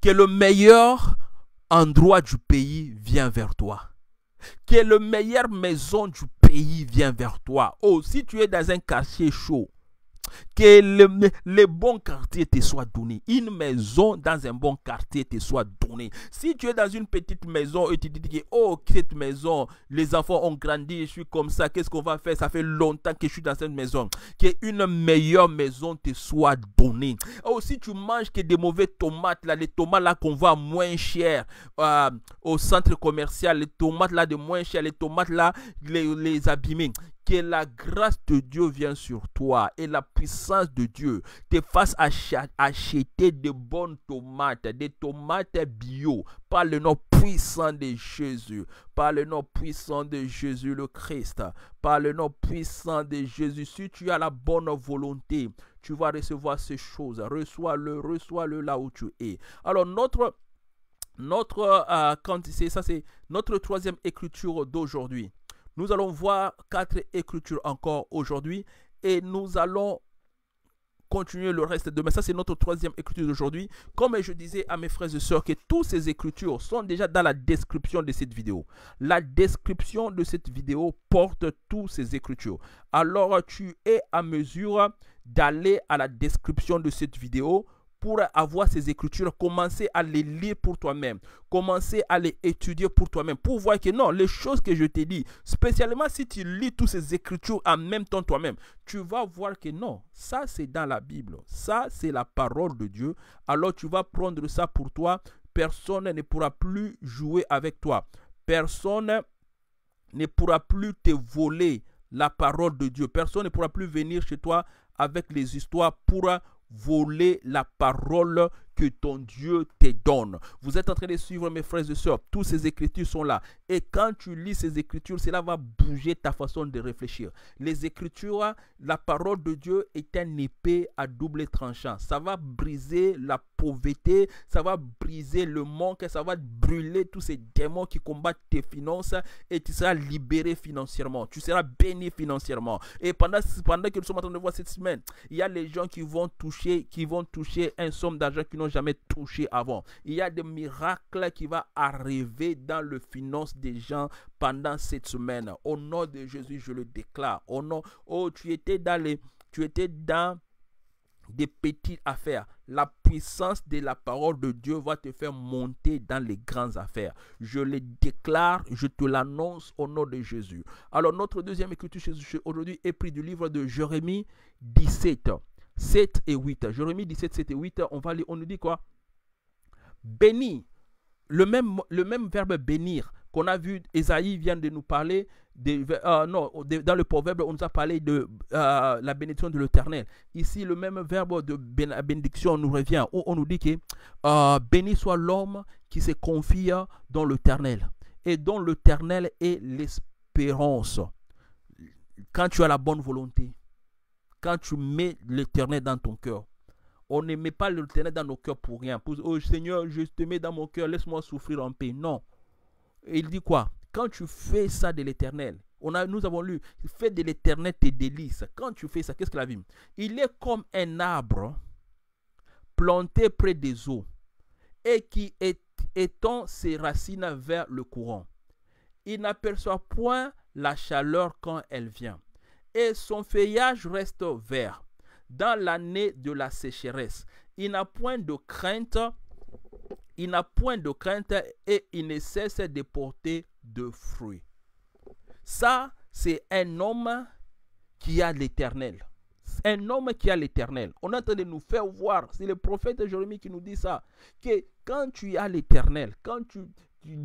que le meilleur endroit du pays vient vers toi. Que le meilleure maison du pays vient vers toi. Oh, si tu es dans un quartier chaud, que le, bon quartier te soit donné. Une maison dans un bon quartier te soit donnée. Si tu es dans une petite maison et tu te dis que, oh, cette maison, les enfants ont grandi, je suis comme ça, qu'est-ce qu'on va faire Ça fait longtemps que je suis dans cette maison. Que une meilleure maison te soit donnée. Oh, si tu manges que des mauvais tomates, là, les tomates là qu'on voit moins cher euh, au centre commercial, les tomates là de moins cher, les tomates là, les, les abîmées que la grâce de Dieu vienne sur toi et la puissance de Dieu te fasse acheter de bonnes tomates, des tomates bio, par le nom puissant de Jésus, par le nom puissant de Jésus le Christ, par le nom puissant de Jésus. Si tu as la bonne volonté, tu vas recevoir ces choses. Reçois-le, reçois-le là où tu es. Alors notre, notre, euh, quand c'est ça, c'est notre troisième écriture d'aujourd'hui. Nous allons voir quatre écritures encore aujourd'hui et nous allons continuer le reste demain. Ça, c'est notre troisième écriture d'aujourd'hui. Comme je disais à mes frères et sœurs que toutes ces écritures sont déjà dans la description de cette vidéo. La description de cette vidéo porte toutes ces écritures. Alors, tu es à mesure d'aller à la description de cette vidéo pour avoir ces écritures, commencer à les lire pour toi-même, commencer à les étudier pour toi-même, pour voir que non, les choses que je te dis, spécialement si tu lis toutes ces écritures en même temps toi-même, tu vas voir que non, ça c'est dans la Bible, ça c'est la parole de Dieu, alors tu vas prendre ça pour toi, personne ne pourra plus jouer avec toi, personne ne pourra plus te voler la parole de Dieu, personne ne pourra plus venir chez toi avec les histoires pour voler la parole que ton Dieu te donne. Vous êtes en train de suivre mes frères et sœurs. Toutes ces écritures sont là. Et quand tu lis ces écritures, cela va bouger ta façon de réfléchir. Les écritures, la parole de Dieu est un épée à double tranchant. Ça va briser la pauvreté, ça va briser le manque, ça va brûler tous ces démons qui combattent tes finances et tu seras libéré financièrement. Tu seras béni financièrement. Et pendant, que nous sommes en train de voir cette semaine, il y a les gens qui vont toucher, qui vont toucher un somme d'argent qui n'ont jamais touché avant. Il y a des miracles qui vont arriver dans le finance des gens pendant cette semaine. Au nom de Jésus, je le déclare. Au nom, oh, tu étais dans tu étais dans des petites affaires. La puissance de la parole de Dieu va te faire monter dans les grandes affaires. Je le déclare, je te l'annonce au nom de Jésus. Alors notre deuxième écriture aujourd'hui est pris du livre de Jérémie 17. 7 et 8. Jérémie 17, 7 et 8, on, va, on nous dit quoi Béni. Le même, le même verbe bénir qu'on a vu, Esaïe vient de nous parler, de, euh, non, dans le proverbe, on nous a parlé de euh, la bénédiction de l'éternel. Ici, le même verbe de bénédiction nous revient, où on nous dit que euh, béni soit l'homme qui se confie dans l'éternel et dont l'éternel est l'espérance. Quand tu as la bonne volonté, quand tu mets l'éternel dans ton cœur. On ne met pas l'éternel dans nos cœurs pour rien. Pour, oh Seigneur, je te mets dans mon cœur, laisse-moi souffrir en paix. Non. Il dit quoi Quand tu fais ça de l'éternel, on a, nous avons lu, fais de l'éternel tes délices. Quand tu fais ça, qu'est-ce que la vie Il est comme un arbre planté près des eaux et qui étend ses racines vers le courant. Il n'aperçoit point la chaleur quand elle vient et son feuillage reste vert. Dans l'année de la sécheresse, il n'a point de crainte, il n'a point de crainte et il ne cesse de porter de fruits. Ça, c'est un homme qui a l'éternel. Un homme qui a l'éternel. On est en train de nous faire voir, c'est le prophète Jérémie qui nous dit ça, que quand tu as l'éternel, quand tu,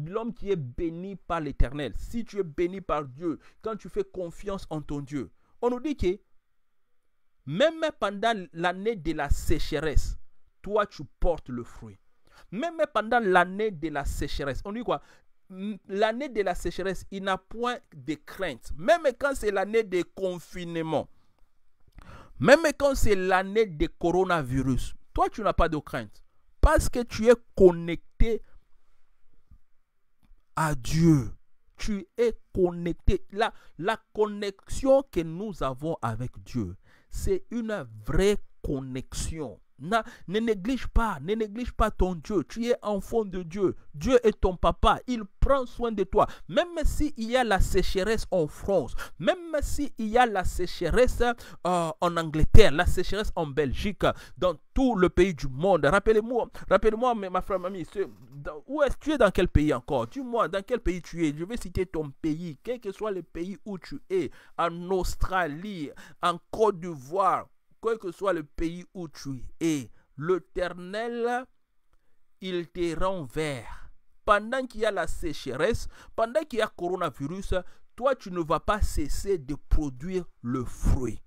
l'homme qui est béni par l'éternel, si tu es béni par Dieu, quand tu fais confiance en ton Dieu, on nous dit que même pendant l'année de la sécheresse, toi tu portes le fruit. Même pendant l'année de la sécheresse, on dit quoi hum, L'année de la sécheresse, il n'a point de crainte. Même quand c'est l'année de confinement, même quand c'est l'année de coronavirus, toi tu n'as pas de crainte. Parce que tu es connecté à Dieu tu es connecté. La, la connexion que nous avons avec Dieu, c'est une vraie connexion ne néglige pas, ne néglige pas ton Dieu. Tu es enfant de Dieu. Dieu est ton papa. Il prend soin de toi. Même s'il il y a la sécheresse en France, même si il y a la sécheresse euh, en Angleterre, la sécheresse en Belgique, dans tout le pays du monde. Rappelez-moi, rappelez-moi, ma frère, mamie, où est-ce tu es dans quel pays encore Dis-moi, dans quel pays tu es Je vais citer ton pays, quel que soit le pays où tu es, en Australie, en Côte d'Ivoire, quel que soit le pays où tu es, l'Éternel, il te rend vert. Pendant qu'il y a la sécheresse, pendant qu'il y a coronavirus, toi, tu ne vas pas cesser de produire le fruit.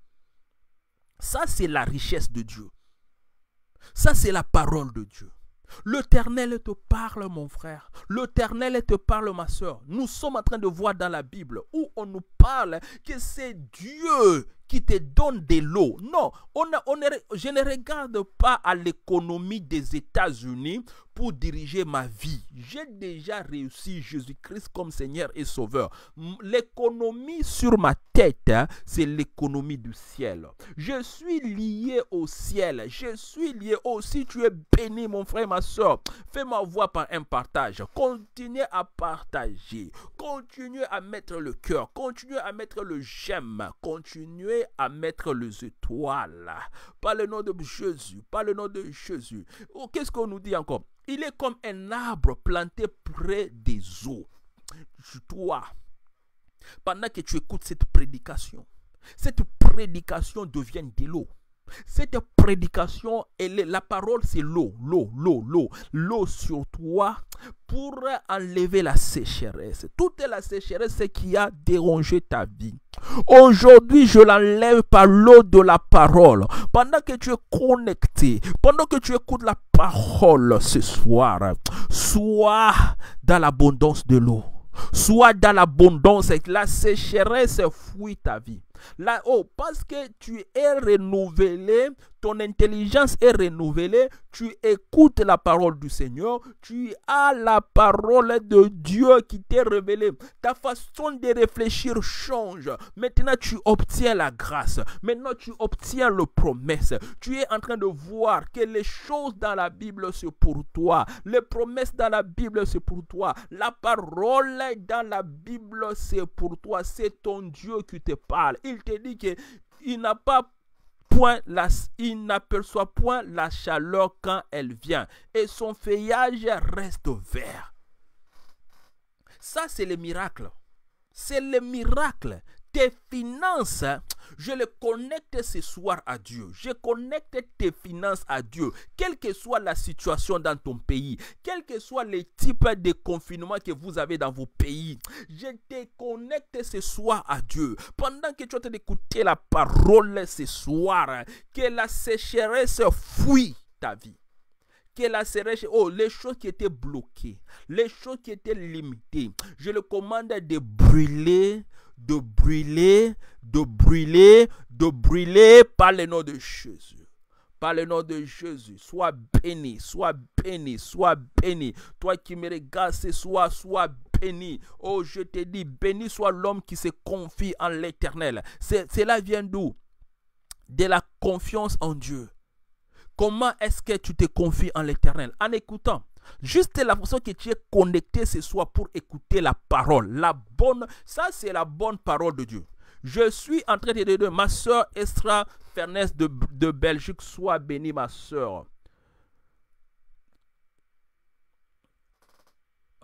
Ça, c'est la richesse de Dieu. Ça, c'est la parole de Dieu. L'Éternel te parle, mon frère. L'Éternel te parle, ma soeur. Nous sommes en train de voir dans la Bible où on nous parle que c'est Dieu qui te donne de l'eau. Non, on, je ne regarde pas à l'économie des États-Unis pour diriger ma vie. J'ai déjà réussi Jésus-Christ comme Seigneur et Sauveur. L'économie sur ma tête, hein, c'est l'économie du ciel. Je suis lié au ciel. Je suis lié aussi. Tu es béni, mon frère, ma soeur. fais ma voix par un partage. Continue à partager. Continue à mettre le cœur. Continue à mettre le j'aime. Continuez à mettre les étoiles. Par le nom de Jésus. Par le nom de Jésus. Oh, qu'est-ce qu'on nous dit encore il est comme un arbre planté près des eaux. Toi, pendant que tu écoutes cette prédication, cette prédication devient de l'eau. Cette prédication, et la parole, c'est l'eau, l'eau, l'eau, l'eau, l'eau sur toi pour enlever la sécheresse. Toute la sécheresse qui a dérangé ta vie. Aujourd'hui, je l'enlève par l'eau de la parole. Pendant que tu es connecté, pendant que tu écoutes la parole ce soir, sois dans l'abondance de l'eau. Sois dans l'abondance et la sécheresse fuit ta vie. Là, haut oh, parce que tu es renouvelé, ton intelligence est renouvelée, tu écoutes la parole du Seigneur, tu as la parole de Dieu qui t'est révélée. Ta façon de réfléchir change. Maintenant, tu obtiens la grâce. Maintenant, tu obtiens le promesse. Tu es en train de voir que les choses dans la Bible, c'est pour toi. Les promesses dans la Bible, c'est pour toi. La parole dans la Bible, c'est pour toi. C'est ton Dieu qui te parle il te dit qu'il point la, n'aperçoit point la chaleur quand elle vient et son feuillage reste vert. Ça, c'est le miracle. C'est le miracle tes finances, je les connecte ce soir à Dieu. Je connecte tes finances à Dieu. Quelle que soit la situation dans ton pays, quel que soit le type de confinement que vous avez dans vos pays, je te connecte ce soir à Dieu. Pendant que tu es en d'écouter la parole ce soir, que la sécheresse fuit ta vie que la sécheresse, oh, les choses qui étaient bloquées, les choses qui étaient limitées, je le commande de brûler de brûler, de brûler, de brûler par le nom de Jésus par le nom de Jésus. Sois béni, sois béni, sois béni. Toi qui me regardes ce soir, sois béni. Oh, je te dis, béni soit l'homme qui se confie en l'éternel. Cela vient d'où De la confiance en Dieu. Comment est-ce que tu te confies en l'éternel En écoutant. Juste la façon que tu es connecté ce soir pour écouter la parole. La bonne, ça c'est la bonne parole de Dieu. Je suis en train de dire, ma soeur Estra Fernès de, Belgique, Soit bénie ma soeur.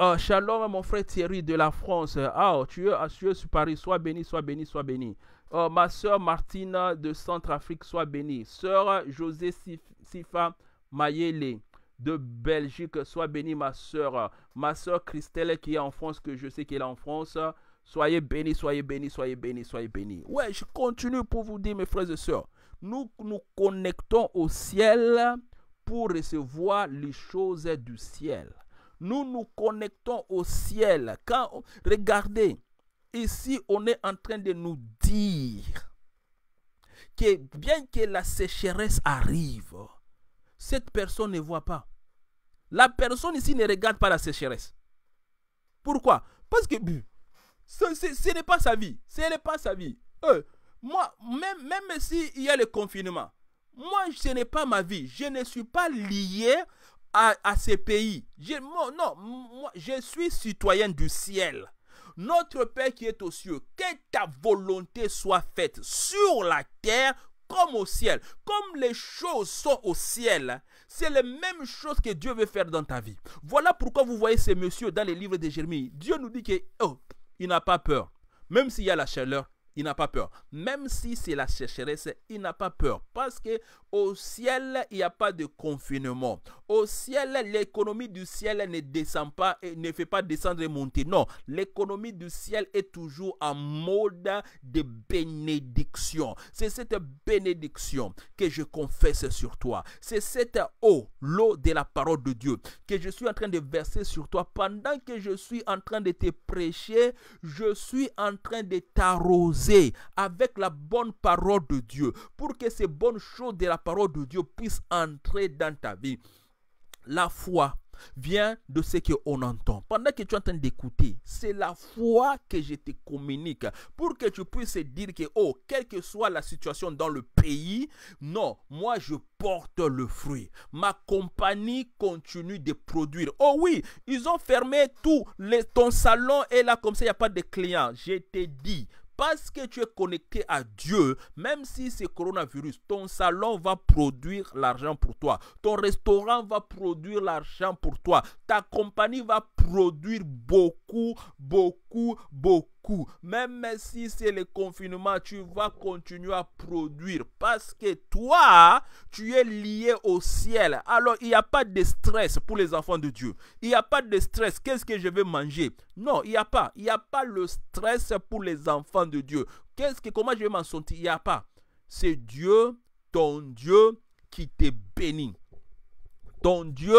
Oh, ah, shalom, mon frère Thierry de la France. Ah, tu es sur Paris. Soit béni, soit béni, soit béni. Oh, ah, ma soeur Martine de Centrafrique, Soit bénie. Sœur José Sifa Mayele de Belgique. Sois bénie, ma soeur. Ma soeur Christelle qui est en France, que je sais qu'elle est en France. Soyez bénis, soyez bénis, soyez bénis, soyez bénis. Ouais, je continue pour vous dire, mes frères et sœurs, nous nous connectons au ciel pour recevoir les choses du ciel. Nous nous connectons au ciel. regardez, ici, on est en train de nous dire que bien que la sécheresse arrive, cette personne ne voit pas. La personne ici ne regarde pas la sécheresse. Pourquoi Parce que ce, n'est pas sa vie. Ce n'est pas sa vie. Euh, moi, même, même s'il y a le confinement, moi, ce n'est pas ma vie. Je ne suis pas lié à, ces pays. Je, non, moi, je suis citoyen du ciel. Notre Père qui est aux cieux, que ta volonté soit faite sur la terre comme au ciel. Comme les choses sont au ciel, c'est les mêmes choses que Dieu veut faire dans ta vie. Voilà pourquoi vous voyez ces monsieur dans les livres de Jérémie. Dieu nous dit que oh, il n'a pas peur. Même s'il y a la chaleur, il n'a pas peur. Même si c'est la sécheresse, il n'a pas peur. Parce que au ciel, il n'y a pas de confinement. Au ciel, l'économie du ciel ne descend pas et ne fait pas descendre et monter. Non, l'économie du ciel est toujours en mode de bénédiction. C'est cette bénédiction que je confesse sur toi. C'est cette eau, l'eau de la parole de Dieu, que je suis en train de verser sur toi. Pendant que je suis en train de te prêcher, je suis en train de t'arroser avec la bonne parole de Dieu pour que ces bonnes choses de la parole de Dieu puissent entrer dans ta vie. La foi vient de ce qu'on entend. Pendant que tu es en train d'écouter, c'est la foi que je te communique pour que tu puisses dire que, oh, quelle que soit la situation dans le pays, non, moi je porte le fruit. Ma compagnie continue de produire. Oh oui, ils ont fermé tout. Les, ton salon est là comme ça, il n'y a pas de clients. Je te dit, parce que tu es connecté à Dieu, même si c'est coronavirus, ton salon va produire l'argent pour toi. Ton restaurant va produire l'argent pour toi. Ta compagnie va produire beaucoup, beaucoup, beaucoup. Même si c'est le confinement, tu vas continuer à produire parce que toi, tu es lié au ciel. Alors, il n'y a pas de stress pour les enfants de Dieu. Il n'y a pas de stress. Qu'est-ce que je vais manger Non, il n'y a pas. Il n'y a pas le stress pour les enfants de Dieu. Qu'est-ce que, comment je vais m'en sortir Il n'y a pas. C'est Dieu, ton Dieu, qui te bénit. Ton Dieu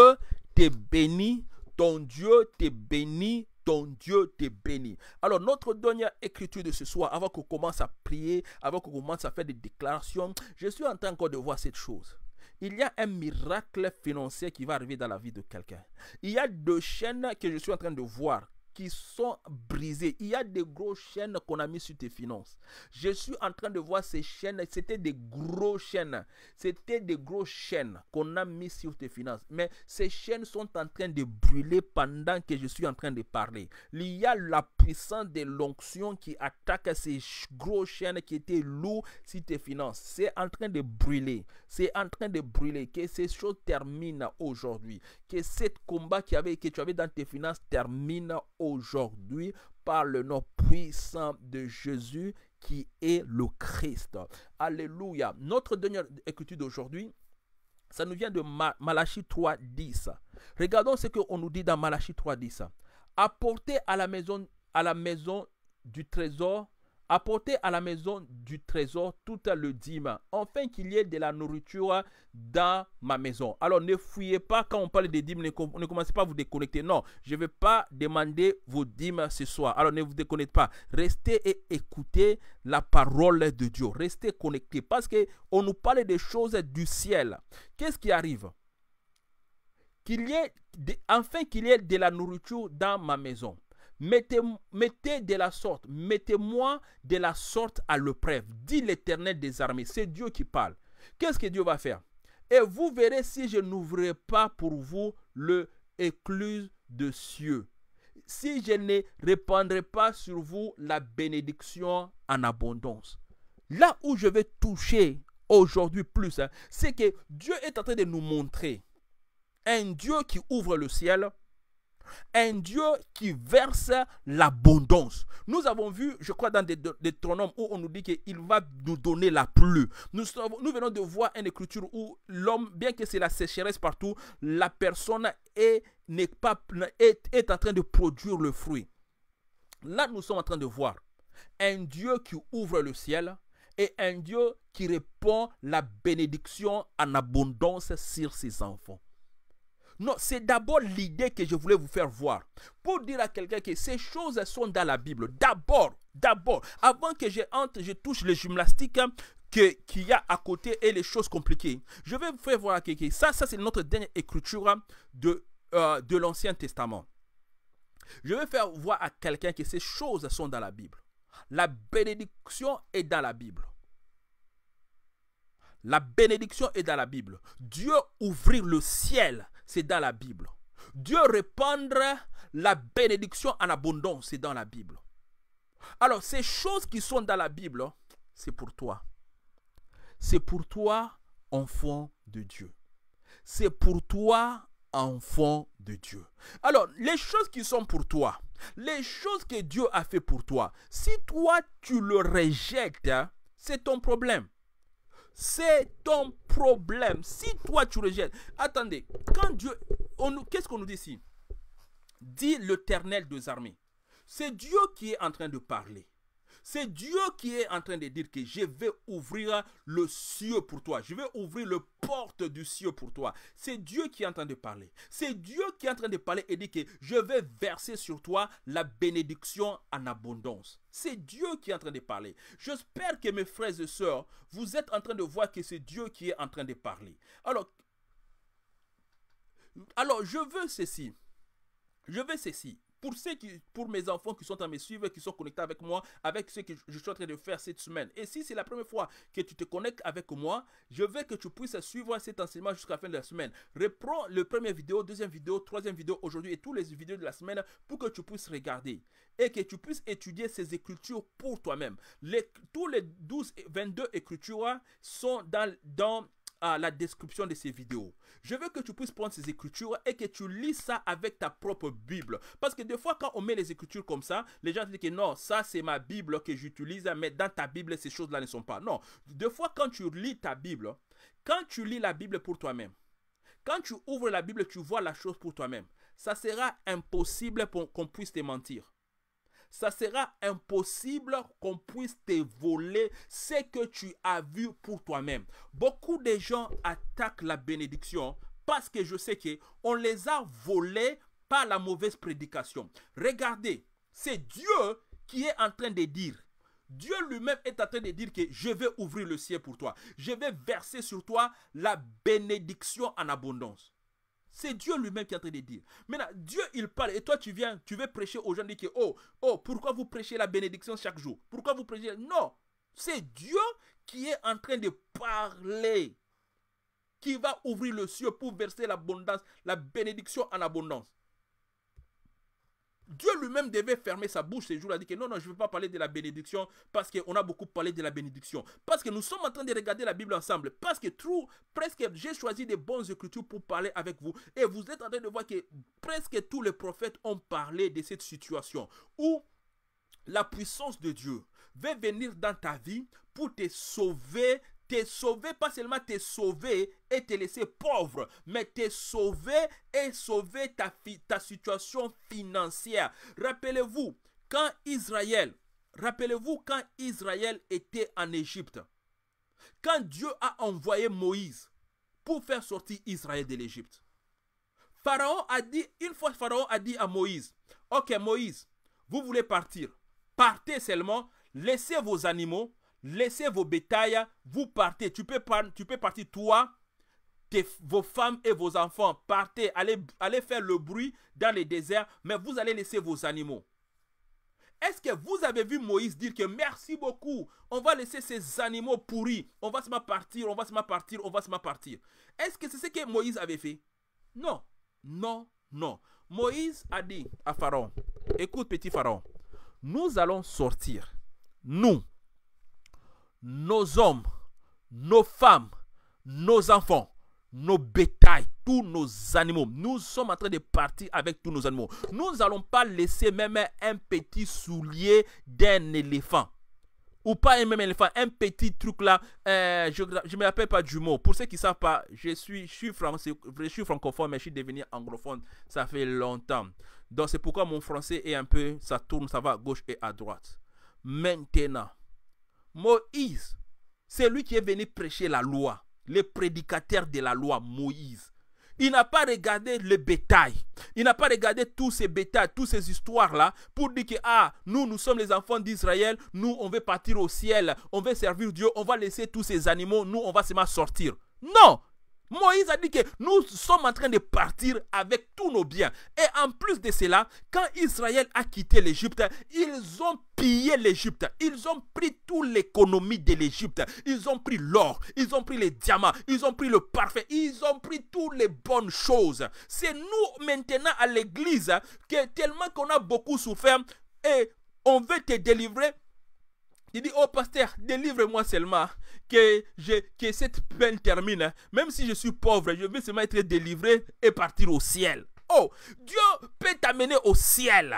te bénit ton Dieu te béni ton Dieu te bénit. Alors notre dernière écriture de ce soir, avant qu'on commence à prier, avant qu'on commence à faire des déclarations, je suis en train encore de voir cette chose. Il y a un miracle financier qui va arriver dans la vie de quelqu'un. Il y a deux chaînes que je suis en train de voir qui sont brisés. Il y a des grosses chaînes qu'on a mis sur tes finances. Je suis en train de voir ces chaînes. C'était des grosses chaînes. C'était des grosses chaînes qu'on a mis sur tes finances. Mais ces chaînes sont en train de brûler pendant que je suis en train de parler. Il y a la puissance de l'onction qui attaque ces gros chaînes qui étaient lourdes sur tes finances. C'est en train de brûler. C'est en train de brûler. Que ces choses terminent aujourd'hui. Que ce combat avait, que tu avais dans tes finances termine aujourd'hui aujourd'hui par le nom puissant de Jésus qui est le Christ. Alléluia. Notre dernière écriture d'aujourd'hui, ça nous vient de Malachie 3.10. Regardons ce qu'on nous dit dans Malachie 3.10. Apportez à la maison, à la maison du trésor Apportez à la maison du trésor tout le dîme, Enfin qu'il y ait de la nourriture dans ma maison. Alors ne fouillez pas quand on parle des dîmes, ne, commencez pas à vous déconnecter. Non, je ne vais pas demander vos dîmes ce soir. Alors ne vous déconnectez pas. Restez et écoutez la parole de Dieu. Restez connectés parce qu'on nous parle des choses du ciel. Qu'est-ce qui arrive qu'il y ait, enfin qu'il y ait de la nourriture dans ma maison mettez, de la sorte, mettez-moi de la sorte à l'épreuve, dit l'Éternel des armées. C'est Dieu qui parle. Qu'est-ce que Dieu va faire Et vous verrez si je n'ouvrirai pas pour vous le écluse de cieux, si je ne répandrai pas sur vous la bénédiction en abondance. Là où je vais toucher aujourd'hui plus, hein, c'est que Dieu est en train de nous montrer un Dieu qui ouvre le ciel, un Dieu qui verse l'abondance. Nous avons vu, je crois, dans des Deutéronome où on nous dit qu'il va nous donner la pluie. Nous, nous venons de voir une écriture où l'homme, bien que c'est la sécheresse partout, la personne est, n'est pas, est, est en train de produire le fruit. Là, nous sommes en train de voir un Dieu qui ouvre le ciel et un Dieu qui répand la bénédiction en abondance sur ses enfants. Non, c'est d'abord l'idée que je voulais vous faire voir. Pour dire à quelqu'un que ces choses sont dans la Bible. D'abord, d'abord, avant que je entre, je touche le gymnastique hein, qu'il y a à côté et les choses compliquées. Je vais vous faire voir à quelqu'un. Ça, ça c'est notre dernière écriture hein, de, euh, de l'Ancien Testament. Je vais faire voir à quelqu'un que ces choses sont dans la Bible. La bénédiction est dans la Bible. La bénédiction est dans la Bible. Dieu ouvrir le ciel c'est dans la Bible. Dieu répandre la bénédiction en abondance, c'est dans la Bible. Alors, ces choses qui sont dans la Bible, c'est pour toi. C'est pour toi, enfant de Dieu. C'est pour toi, enfant de Dieu. Alors, les choses qui sont pour toi, les choses que Dieu a fait pour toi, si toi tu le rejettes, hein, c'est ton problème. C'est ton problème. Si toi tu rejettes. Attendez, quand Dieu. Qu'est-ce qu'on nous dit ici Dit l'Éternel des armées. C'est Dieu qui est en train de parler. C'est Dieu qui est en train de dire que je vais ouvrir le ciel pour toi. Je vais ouvrir le porte du ciel pour toi. C'est Dieu qui est en train de parler. C'est Dieu qui est en train de parler et dit que je vais verser sur toi la bénédiction en abondance. C'est Dieu qui est en train de parler. J'espère que mes frères et sœurs, vous êtes en train de voir que c'est Dieu qui est en train de parler. Alors, alors je veux ceci. Je veux ceci pour ceux qui, pour mes enfants qui sont à me suivre, qui sont connectés avec moi, avec ce que je suis en train de faire cette semaine. Et si c'est la première fois que tu te connectes avec moi, je veux que tu puisses suivre cet enseignement jusqu'à la fin de la semaine. Reprends le première vidéo, deuxième vidéo, troisième vidéo aujourd'hui et tous les vidéos de la semaine pour que tu puisses regarder et que tu puisses étudier ces écritures pour toi-même. Les, tous les 12 et 22 écritures sont dans, dans à la description de ces vidéos. Je veux que tu puisses prendre ces écritures et que tu lis ça avec ta propre Bible. Parce que des fois, quand on met les écritures comme ça, les gens disent que non, ça c'est ma Bible que j'utilise, mais dans ta Bible, ces choses-là ne sont pas. Non, des fois, quand tu lis ta Bible, quand tu lis la Bible pour toi-même, quand tu ouvres la Bible, tu vois la chose pour toi-même. Ça sera impossible qu'on puisse te mentir ça sera impossible qu'on puisse te voler ce que tu as vu pour toi-même. Beaucoup de gens attaquent la bénédiction parce que je sais que on les a volés par la mauvaise prédication. Regardez, c'est Dieu qui est en train de dire Dieu lui-même est en train de dire que je vais ouvrir le ciel pour toi. Je vais verser sur toi la bénédiction en abondance. C'est Dieu lui-même qui est en train de dire. Maintenant, Dieu, il parle et toi, tu viens, tu veux prêcher aux gens, dire que, oh, oh, pourquoi vous prêchez la bénédiction chaque jour Pourquoi vous prêchez Non, c'est Dieu qui est en train de parler, qui va ouvrir le ciel pour verser l'abondance, la bénédiction en abondance. Dieu lui-même devait fermer sa bouche ces jours-là, dit que non, non, je ne veux pas parler de la bénédiction parce qu'on a beaucoup parlé de la bénédiction. Parce que nous sommes en train de regarder la Bible ensemble. Parce que tout, presque, j'ai choisi des bonnes écritures pour parler avec vous. Et vous êtes en train de voir que presque tous les prophètes ont parlé de cette situation où la puissance de Dieu va venir dans ta vie pour te sauver T'es sauvé, pas seulement t'es sauvé et t'es laissé pauvre, mais t'es sauvé et sauvé ta, ta situation financière. Rappelez-vous, quand Israël, rappelez-vous quand Israël était en Égypte, quand Dieu a envoyé Moïse pour faire sortir Israël de l'Égypte. Pharaon a dit, une fois Pharaon a dit à Moïse, OK Moïse, vous voulez partir, partez seulement, laissez vos animaux, laissez vos bétails, vous partez. Tu peux, tu peux partir toi, tes, vos femmes et vos enfants. Partez, allez, allez faire le bruit dans les déserts, mais vous allez laisser vos animaux. Est-ce que vous avez vu Moïse dire que merci beaucoup, on va laisser ces animaux pourris, on va se partir, on va se partir, on va se partir. Est-ce que c'est ce que Moïse avait fait Non, non, non. Moïse a dit à Pharaon, écoute petit Pharaon, nous allons sortir, nous, nos hommes, nos femmes, nos enfants, nos bétails, tous nos animaux. Nous sommes en train de partir avec tous nos animaux. Nous n'allons pas laisser même un petit soulier d'un éléphant. Ou pas un même éléphant, un petit truc là. Euh, je ne me rappelle pas du mot. Pour ceux qui ne savent pas, je suis, je suis, je suis francophone, mais je suis devenu anglophone. Ça fait longtemps. Donc c'est pourquoi mon français est un peu, ça tourne, ça va à gauche et à droite. Maintenant, Moïse, c'est lui qui est venu prêcher la loi, le prédicateur de la loi, Moïse. Il n'a pas regardé le bétail. Il n'a pas regardé tous ces bétails, toutes ces histoires-là pour dire que, ah, nous, nous sommes les enfants d'Israël, nous, on veut partir au ciel, on veut servir Dieu, on va laisser tous ces animaux, nous, on va seulement sortir. Non, Moïse a dit que nous sommes en train de partir avec tous nos biens. Et en plus de cela, quand Israël a quitté l'Égypte, ils ont pillé l'Égypte. Ils ont pris toute l'économie de l'Égypte. Ils ont pris l'or, ils ont pris les diamants, ils ont pris le parfait, ils ont pris toutes les bonnes choses. C'est nous maintenant à l'église que tellement qu'on a beaucoup souffert et on veut te délivrer. Il dit, oh pasteur, délivre-moi seulement que, cette peine termine. Hein. Même si je suis pauvre, je vais seulement être délivré et partir au ciel. Oh, Dieu peut t'amener au ciel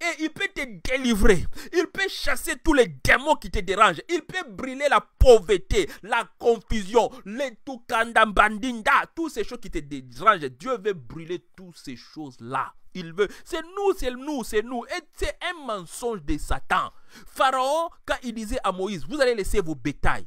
et il peut te délivrer. Il peut chasser tous les démons qui te dérangent. Il peut brûler la pauvreté, la confusion, les tukandambandinda, tous ces choses qui te dérangent. Dieu veut brûler toutes ces choses-là il veut. C'est nous, c'est nous, c'est nous. Et c'est un mensonge de Satan. Pharaon, quand il disait à Moïse, vous allez laisser vos bétails,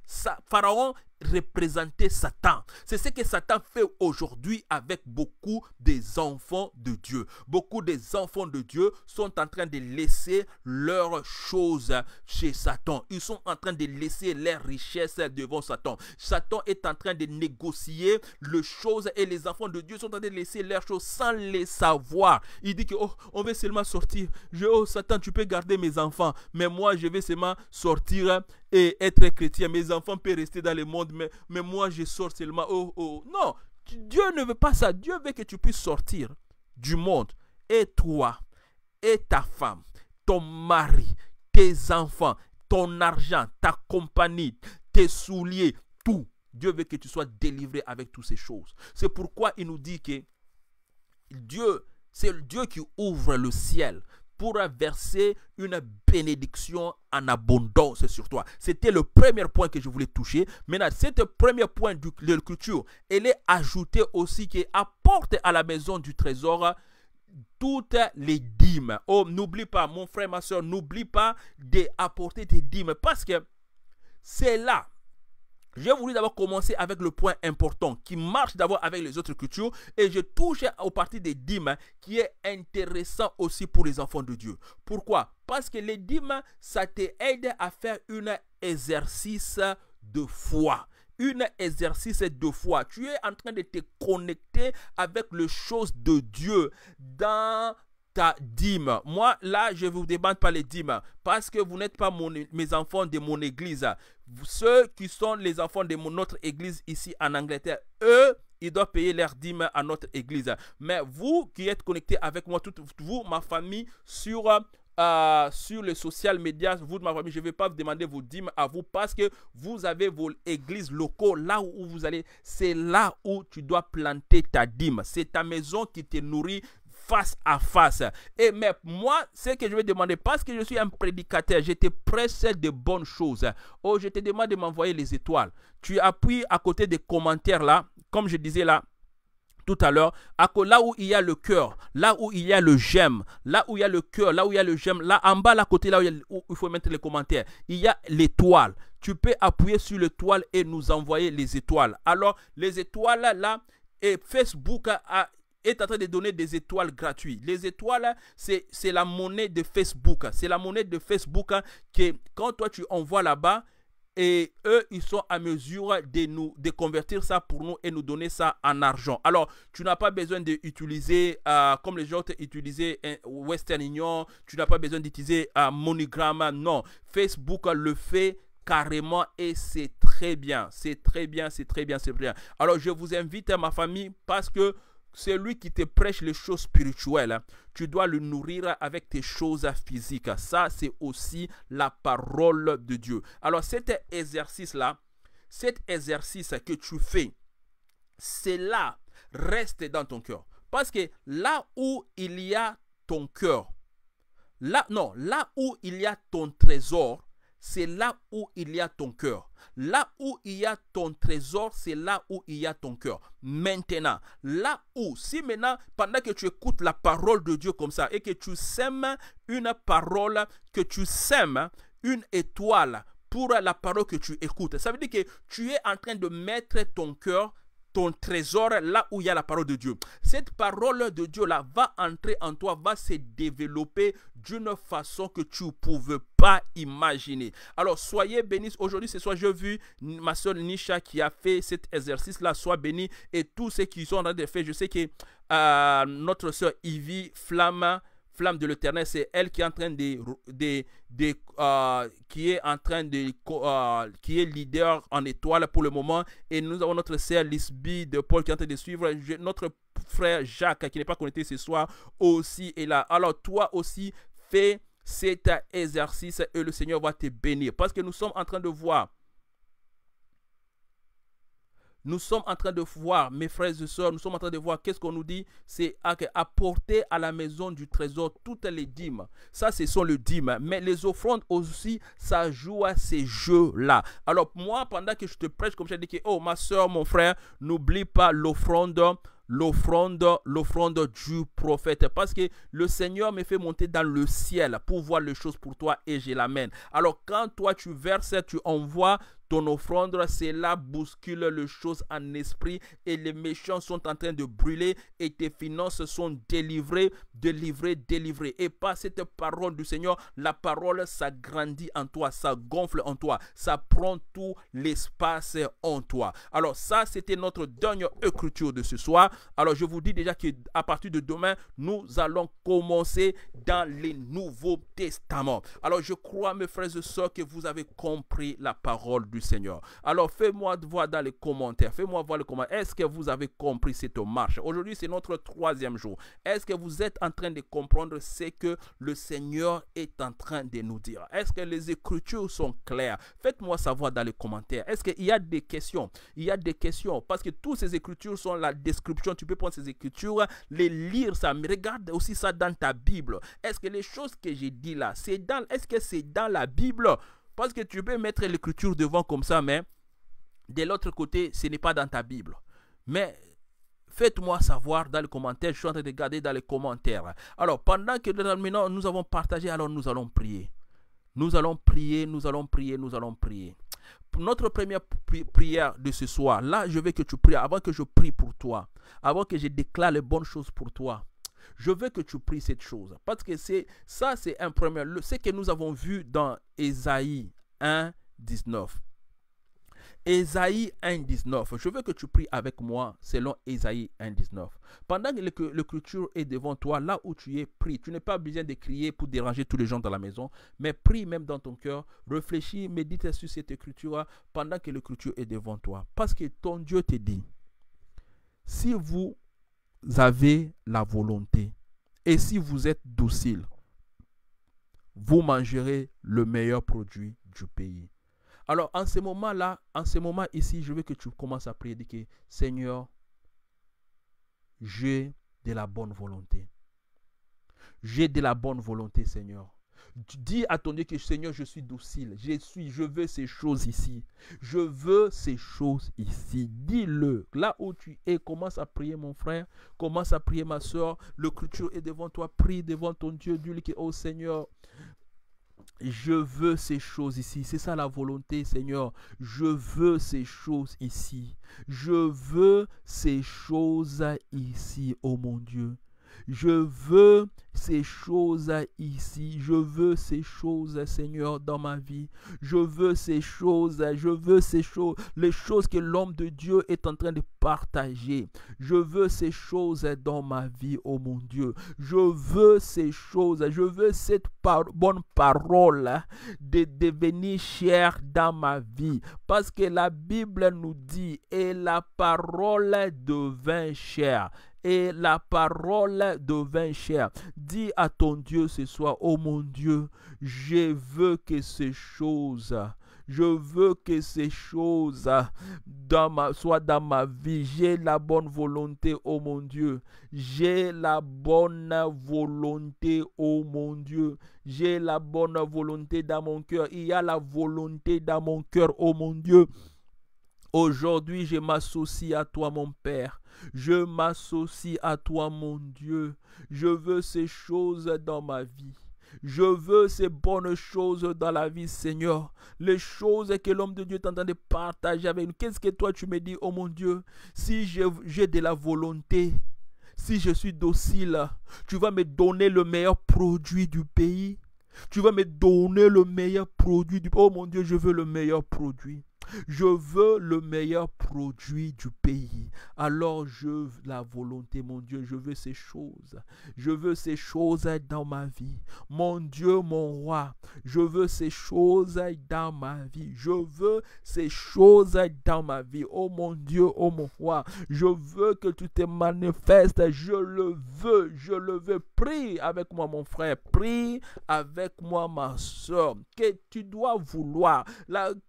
Pharaon représentait Satan. C'est ce que Satan fait aujourd'hui avec beaucoup des enfants de Dieu. Beaucoup des enfants de Dieu sont en train de laisser leurs choses chez Satan. Ils sont en train de laisser leurs richesses devant Satan. Satan est en train de négocier les choses et les enfants de Dieu sont en train de laisser leurs choses sans les savoir. Il dit que oh, on veut seulement sortir. Je, oh, Satan, tu peux garder mes enfants, mais moi, je vais seulement sortir et être chrétien. Mes enfants peuvent rester dans le monde, mais, mais moi, je sors seulement. Oh, oh. Non, Dieu ne veut pas ça. Dieu veut que tu puisses sortir du monde. Et toi, et ta femme, ton mari, tes enfants, ton argent, ta compagnie, tes souliers, tout. Dieu veut que tu sois délivré avec toutes ces choses. C'est pourquoi il nous dit que Dieu c'est Dieu qui ouvre le ciel pour verser une bénédiction en abondance sur toi. C'était le premier point que je voulais toucher. Maintenant, le premier point de l'écriture, elle est ajoutée aussi qui apporte à la maison du trésor toutes les dîmes. Oh, n'oublie pas, mon frère, ma soeur, n'oublie pas d'apporter tes dîmes parce que c'est là j'ai voulu d'abord commencer avec le point important qui marche d'abord avec les autres cultures et je touche au parti des dîmes hein, qui est intéressant aussi pour les enfants de Dieu. Pourquoi Parce que les dîmes, ça aide à faire un exercice de foi Un exercice de foi. Tu es en train de te connecter avec les choses de Dieu dans ta dîme. Moi, là, je ne vous demande pas les dîmes parce que vous n'êtes pas mes enfants de mon église ceux qui sont les enfants de notre église ici en Angleterre, eux, ils doivent payer leur dîme à notre église. Mais vous qui êtes connectés avec moi, toutes vous, ma famille, sur euh, sur les social médias, vous de ma famille, je ne vais pas vous demander vos dîmes à vous parce que vous avez vos églises locaux, là où vous allez, c'est là où tu dois planter ta dîme. C'est ta maison qui te nourrit, face à face. Et mais moi, ce que je vais demander, parce que je suis un prédicateur, j'étais te pressé de bonnes choses. Oh, je te demande de m'envoyer les étoiles. Tu appuies à côté des commentaires là, comme je disais là, tout à l'heure, là où il y a le cœur, là où il y a le j'aime, là où il y a le cœur, là où il y a le j'aime, là en bas, là côté, là où il, où il faut mettre les commentaires, il y a l'étoile. Tu peux appuyer sur l'étoile et nous envoyer les étoiles. Alors, les étoiles là, et Facebook a, est en train de donner des étoiles gratuites. Les étoiles, c'est la monnaie de Facebook. C'est la monnaie de Facebook que quand toi tu envoies là-bas, et eux, ils sont à mesure de nous de convertir ça pour nous et nous donner ça en argent. Alors, tu n'as pas besoin d'utiliser, utiliser euh, comme les gens ont utilisé hein, Western Union, tu n'as pas besoin d'utiliser euh, Non, Facebook le fait carrément et c'est très bien. C'est très bien, c'est très bien, c'est très bien. Alors, je vous invite ma famille parce que celui qui te prêche les choses spirituelles, tu dois le nourrir avec tes choses physiques. Ça, c'est aussi la parole de Dieu. Alors cet exercice-là, cet exercice que tu fais, cela reste dans ton cœur. Parce que là où il y a ton cœur, là, non, là où il y a ton trésor, c'est là où il y a ton cœur. Là où il y a ton trésor, c'est là où il y a ton cœur. Maintenant, là où, si maintenant, pendant que tu écoutes la parole de Dieu comme ça et que tu sèmes une parole, que tu sèmes une étoile pour la parole que tu écoutes, ça veut dire que tu es en train de mettre ton cœur ton trésor là où il y a la parole de Dieu. Cette parole de Dieu là va entrer en toi, va se développer d'une façon que tu ne pouvais pas imaginer. Alors soyez bénis. Aujourd'hui, ce soir, je vu ma soeur Nisha qui a fait cet exercice là. soit béni et tous ceux qui sont en train de faire. Je sais que euh, notre soeur Ivy Flamme flamme de l'Éternel, c'est elle qui est en train de, euh, qui est en train de euh, qui est leader en étoile pour le moment. Et nous avons notre sœur Lisby de Paul qui est en train de suivre. notre frère Jacques qui n'est pas connecté ce soir aussi est là. Alors toi aussi fais cet exercice et le Seigneur va te bénir parce que nous sommes en train de voir nous sommes en train de voir, mes frères et sœurs, nous sommes en train de voir qu'est-ce qu'on nous dit C'est apporter à la maison du trésor toutes les dîmes. Ça, ce sont les dîmes. Mais les offrandes aussi, ça joue à ces jeux-là. Alors, moi, pendant que je te prêche, comme je dit, oh, ma soeur, mon frère, n'oublie pas l'offrande l'offrande, l'offrande du prophète. Parce que le Seigneur me fait monter dans le ciel pour voir les choses pour toi et je l'amène. Alors quand toi tu verses, tu envoies, ton offrande, cela bouscule les choses en esprit et les méchants sont en train de brûler et tes finances sont délivrées, délivrées, délivrées. Et par cette parole du Seigneur, la parole s'agrandit en toi, ça gonfle en toi, ça prend tout l'espace en toi. Alors ça, c'était notre dernière écriture de ce soir. Alors je vous dis déjà qu'à partir de demain, nous allons commencer dans les Nouveaux Testaments. Alors je crois, mes frères et sœurs, que vous avez compris la parole du Seigneur. Alors fais-moi voir dans les commentaires, fais-moi voir les commentaires. Est-ce que vous avez compris cette marche Aujourd'hui, c'est notre troisième jour. Est-ce que vous êtes en train de comprendre ce que le Seigneur est en train de nous dire Est-ce que les écritures sont claires Faites-moi savoir dans les commentaires. Est-ce qu'il y a des questions Il y a des questions parce que toutes ces écritures sont la description. Tu peux prendre ces écritures, les lire, ça. Mais regarde aussi ça dans ta Bible. Est-ce que les choses que j'ai dit là, c'est dans, est-ce que c'est dans la Bible parce que tu peux mettre l'écriture devant comme ça, mais de l'autre côté, ce n'est pas dans ta Bible. Mais faites-moi savoir dans les commentaires. Je suis en train de regarder dans les commentaires. Alors, pendant que nous avons partagé, alors nous allons prier. Nous allons prier, nous allons prier, nous allons prier. Notre première prière de ce soir, là, je veux que tu pries avant que je prie pour toi, avant que je déclare les bonnes choses pour toi. Je veux que tu pries cette chose. Parce que c'est ça, c'est un premier. Le, ce que nous avons vu dans Ésaïe 1, 19. 1.19. Je veux que tu pries avec moi selon Ésaïe 1.19. Pendant que l'écriture est devant toi, là où tu es, prie. Tu n'es pas besoin de crier pour déranger tous les gens dans la maison, mais prie même dans ton cœur. Réfléchis, médite sur cette écriture pendant que l'écriture est devant toi. Parce que ton Dieu te dit, si vous avez la volonté et si vous êtes docile, vous mangerez le meilleur produit du pays. Alors en ce moment-là, en ce moment ici, je veux que tu commences à prédiquer, Seigneur, j'ai de la bonne volonté. J'ai de la bonne volonté, Seigneur. Dis à ton Dieu que Seigneur, je suis docile. Je suis, je veux ces choses ici. Je veux ces choses ici. Dis-le. Là où tu es, commence à prier mon frère. Commence à prier ma soeur. L'écriture est devant toi. Prie devant ton Dieu. dis que, oh Seigneur, je veux ces choses ici. C'est ça la volonté, Seigneur. Je veux ces choses ici. Je veux ces choses ici, oh mon Dieu. Je veux ces choses ici. Je veux ces choses, Seigneur, dans ma vie. Je veux ces choses. Je veux ces choses. Les choses que l'homme de Dieu est en train de partager. Je veux ces choses dans ma vie, oh mon Dieu. Je veux ces choses. Je veux cette bonne parole de devenir chère dans ma vie. Parce que la Bible nous dit, et la parole devint chère et la parole devint chère. Dis à ton Dieu ce soir, oh mon Dieu, je veux que ces choses je veux que ces choses soient dans ma vie. J'ai la bonne volonté, oh mon Dieu. J'ai la bonne volonté, oh mon Dieu. J'ai la bonne volonté dans mon cœur. Il y a la volonté dans mon cœur, oh mon Dieu. Aujourd'hui, je m'associe à toi, mon Père. Je m'associe à toi, mon Dieu. Je veux ces choses dans ma vie. Je veux ces bonnes choses dans la vie, Seigneur. Les choses que l'homme de Dieu t'entend de partager avec nous. Qu'est-ce que toi tu me dis, oh mon Dieu Si j'ai de la volonté, si je suis docile, tu vas me donner le meilleur produit du pays. Tu vas me donner le meilleur produit du... Oh mon Dieu, je veux le meilleur produit. Je veux le meilleur produit du pays. Alors je la volonté, mon Dieu, je veux ces choses. Je veux ces choses dans ma vie. Mon Dieu, mon roi, je veux ces choses dans ma vie. Je veux ces choses dans ma vie. Oh mon Dieu, oh mon roi, je veux que tu te manifestes. Je le veux, je le veux. Prie avec moi, mon frère. Prie avec moi, ma soeur. Que tu dois vouloir.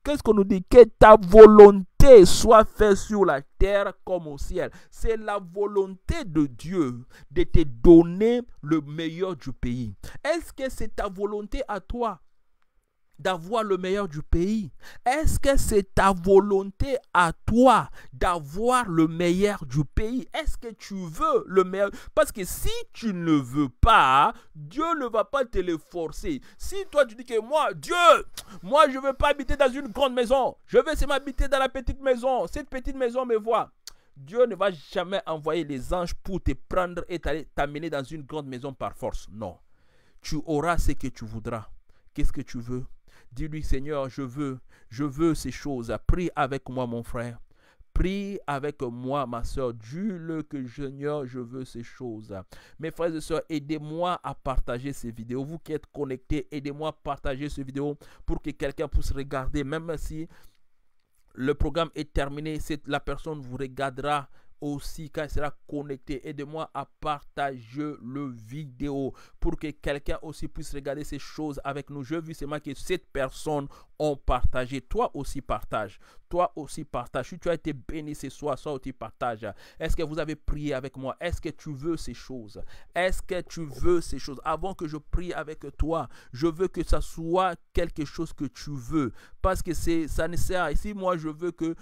Qu'est-ce qu'on nous dit? ta volonté soit faite sur la terre comme au ciel. C'est la volonté de Dieu de te donner le meilleur du pays. Est-ce que c'est ta volonté à toi d'avoir le meilleur du pays Est-ce que c'est ta volonté à toi d'avoir le meilleur du pays Est-ce que tu veux le meilleur Parce que si tu ne veux pas, Dieu ne va pas te le forcer. Si toi tu dis que moi, Dieu, moi je ne veux pas habiter dans une grande maison, je veux m'habiter dans la petite maison, cette petite maison me voit. Dieu ne va jamais envoyer les anges pour te prendre et t'amener dans une grande maison par force. Non. Tu auras ce que tu voudras. Qu'est-ce que tu veux Dis-lui, Seigneur, je veux, je veux ces choses. Prie avec moi, mon frère. Prie avec moi, ma soeur. Dis-le que Seigneur, je veux ces choses. Mes frères et sœurs, aidez-moi à partager ces vidéos. Vous qui êtes connectés, aidez-moi à partager ces vidéos pour que quelqu'un puisse regarder, même si le programme est terminé, la personne vous regardera aussi quand sera connecté. de moi à partager le vidéo pour que quelqu'un aussi puisse regarder ces choses avec nous. Je veux seulement que cette personne Partager, partagé. Toi aussi partage. Toi aussi partage. tu as été béni ce soir, toi aussi partage. Est-ce que vous avez prié avec moi? Est-ce que tu veux ces choses? Est-ce que tu veux ces choses? Avant que je prie avec toi, je veux que ça soit quelque chose que tu veux. Parce que c'est ça ne sert à Si moi je veux que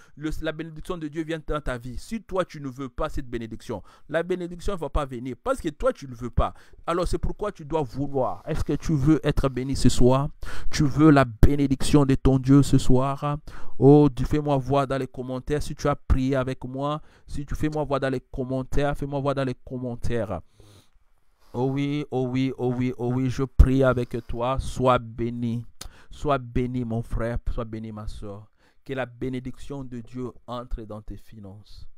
la bénédiction de Dieu vienne dans ta vie, si toi tu ne veux pas cette bénédiction, la bénédiction ne va pas venir. Parce que toi tu ne veux pas. Alors c'est pourquoi tu dois vouloir. Est-ce que tu veux être béni ce soir? Tu veux la bénédiction de ton Dieu ce soir. Oh, fais-moi voir dans les commentaires si tu as prié avec moi. Si tu fais-moi voir dans les commentaires, fais-moi voir dans les commentaires. Oh oui, oh oui, oh oui, oh oui, je prie avec toi. Sois béni. Sois béni, mon frère. Sois béni, ma soeur. Que la bénédiction de Dieu entre dans tes finances.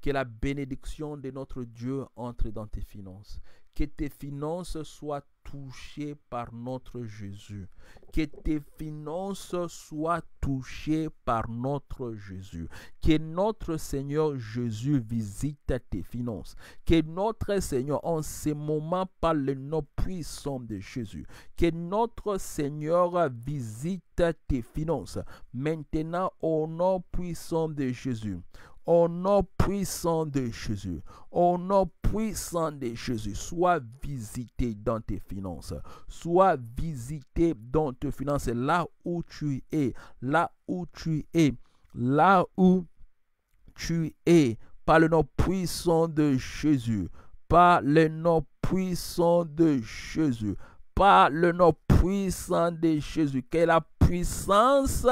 Que la bénédiction de notre Dieu entre dans tes finances. Que tes finances soient touchées par notre Jésus. Que tes finances soient touchées par notre Jésus. Que notre Seigneur Jésus visite tes finances. Que notre Seigneur, en ce moment, parle le nom puissant de Jésus, que notre Seigneur visite tes finances. Maintenant, au nom puissant de Jésus, au nom puissant de Jésus, au nom puissant de Jésus, sois visité dans tes finances, sois visité dans tes finances, là où tu es, là où tu es, là où tu es, par le nom puissant de Jésus, par le nom puissant de Jésus, par le nom puissant de Jésus, qu'elle la puissance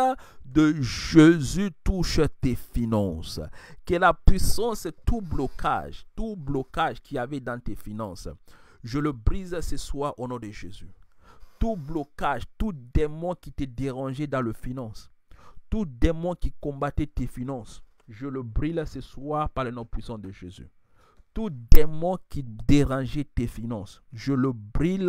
de Jésus touche tes finances. Que la puissance, tout blocage, tout blocage qu'il y avait dans tes finances, je le brise ce soir au nom de Jésus. Tout blocage, tout démon qui te dérangeait dans le finance, tout démon qui combattait tes finances, je le brille ce soir par le nom puissant de Jésus. Tout démon qui dérangeait tes finances, je le brille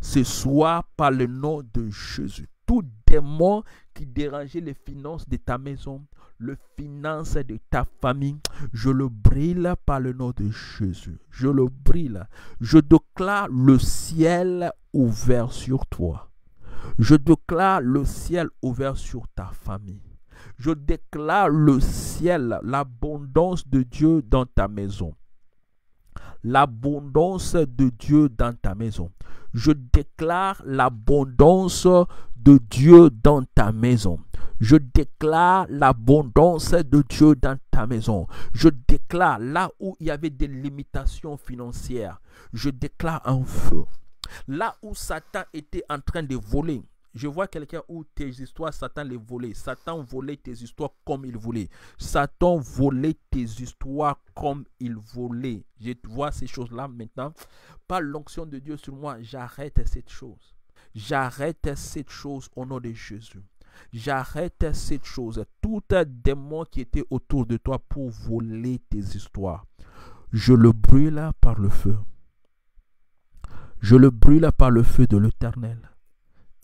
ce soir par le nom de Jésus tout démon qui dérangeait les finances de ta maison, le finances de ta famille, je le brille par le nom de Jésus. Je le brille. Je déclare le ciel ouvert sur toi. Je déclare le ciel ouvert sur ta famille. Je déclare le ciel, l'abondance de Dieu dans ta maison l'abondance de Dieu dans ta maison. Je déclare l'abondance de Dieu dans ta maison. Je déclare l'abondance de Dieu dans ta maison. Je déclare là où il y avait des limitations financières, je déclare un feu. Là où Satan était en train de voler, je vois quelqu'un où tes histoires, Satan les volait. Satan volait tes histoires comme il voulait. Satan volait tes histoires comme il volait. Je vois ces choses-là maintenant. Par l'onction de Dieu sur moi, j'arrête cette chose. J'arrête cette chose au nom de Jésus. J'arrête cette chose. Tout démon qui était autour de toi pour voler tes histoires, je le brûle par le feu. Je le brûle par le feu de l'éternel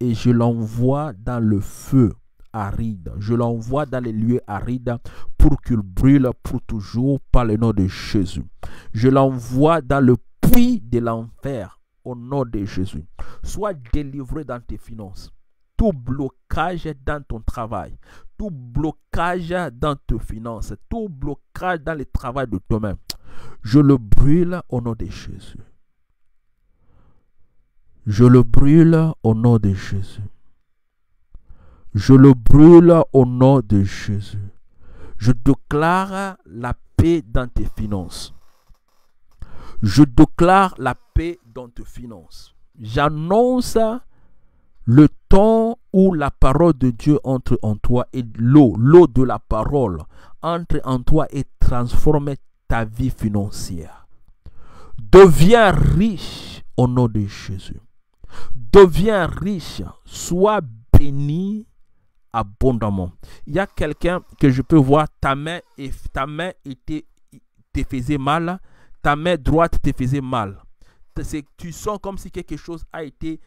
et je l'envoie dans le feu aride. Je l'envoie dans les lieux arides pour qu'il brûle pour toujours par le nom de Jésus. Je l'envoie dans le puits de l'enfer au nom de Jésus. Sois délivré dans tes finances. Tout blocage dans ton travail, tout blocage dans tes finances, tout blocage dans le travail de toi-même. Je le brûle au nom de Jésus. Je le brûle au nom de Jésus. Je le brûle au nom de Jésus. Je déclare la paix dans tes finances. Je déclare la paix dans tes finances. J'annonce le temps où la parole de Dieu entre en toi et l'eau, l'eau de la parole entre en toi et transforme ta vie financière. Deviens riche au nom de Jésus deviens riche, sois béni abondamment. Il y a quelqu'un que je peux voir, ta main, et, ta main était, te faisait mal, ta main droite te faisait mal. Tu sens comme si quelque chose a été,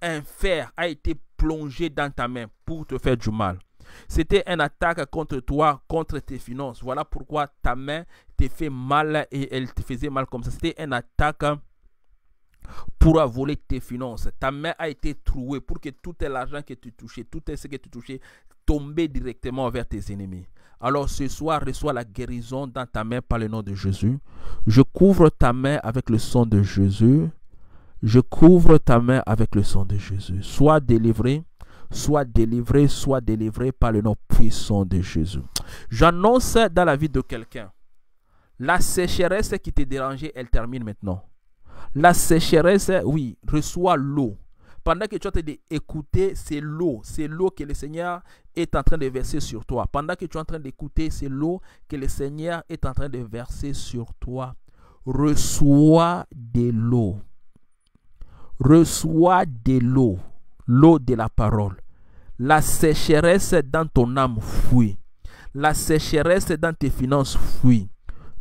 un fer a été plongé dans ta main pour te faire du mal. C'était une attaque contre toi, contre tes finances. Voilà pourquoi ta main te fait mal et elle te faisait mal comme ça. C'était une attaque pourra voler tes finances. Ta main a été trouée pour que tout l'argent que tu touchais, tout ce que tu touchais, tombe directement vers tes ennemis. Alors ce soir, reçois la guérison dans ta main par le nom de Jésus. Je couvre ta main avec le sang de Jésus. Je couvre ta main avec le sang de Jésus. Sois délivré Sois délivré, Sois délivré par le nom puissant de Jésus. J'annonce dans la vie de quelqu'un, la sécheresse qui te dérangée, elle termine maintenant. La sécheresse, oui, reçois l'eau. Pendant que tu es en train d'écouter, c'est l'eau. C'est l'eau que le Seigneur est en train de verser sur toi. Pendant que tu es en train d'écouter, c'est l'eau que le Seigneur est en train de verser sur toi. Reçois de l'eau. Reçois de l'eau. L'eau de la parole. La sécheresse dans ton âme fuit. La sécheresse dans tes finances fuit.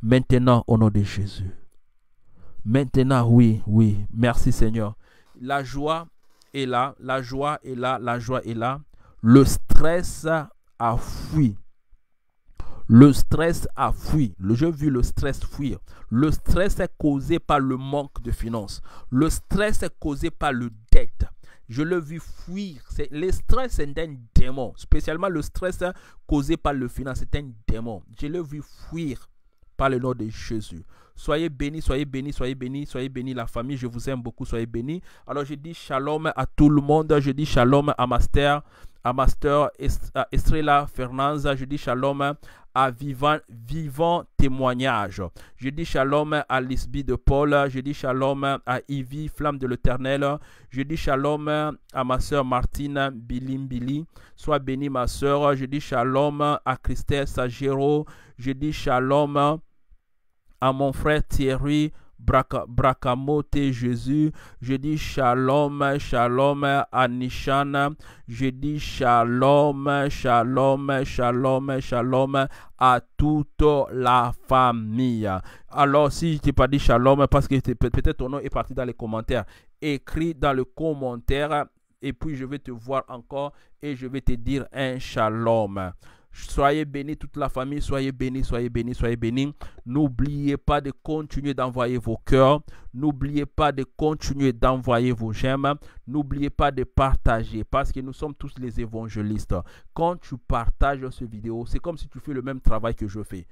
Maintenant, au nom de Jésus. Maintenant, oui, oui. Merci Seigneur. La joie est là, la joie est là, la joie est là. Le stress a fui. Le stress a fui. J'ai vu le stress fuir. Le stress est causé par le manque de finances. Le stress est causé par le dette. Je le vu fuir. Le stress est un démon. Spécialement le stress causé par le finance, c'est un démon. Je le vu fuir par le nom de Jésus. Soyez bénis, soyez bénis, soyez bénis, soyez bénis la famille. Je vous aime beaucoup, soyez bénis. Alors je dis shalom à tout le monde. Je dis shalom à Master, à Master Estrella Fernandez. Je dis shalom à Vivant, Vivant Témoignage. Je dis shalom à Lisby de Paul. Je dis shalom à Ivy, Flamme de l'Éternel. Je dis shalom à ma soeur Martine Bilimbili. Sois bénie ma soeur. Je dis shalom à Christelle Sagero. Je dis shalom à mon frère Thierry Bracamote Jésus. Je dis shalom, shalom à Nishan. Je dis shalom, shalom, shalom, shalom à toute la famille. Alors, si je t'ai pas dit shalom, parce que peut-être ton nom est parti dans les commentaires, écris dans le commentaire et puis je vais te voir encore et je vais te dire un shalom. Soyez bénis, toute la famille. Soyez bénis, soyez bénis, soyez bénis. N'oubliez pas de continuer d'envoyer vos cœurs. N'oubliez pas de continuer d'envoyer vos j'aime. N'oubliez pas de partager parce que nous sommes tous les évangélistes. Quand tu partages cette vidéo, c'est comme si tu fais le même travail que je fais.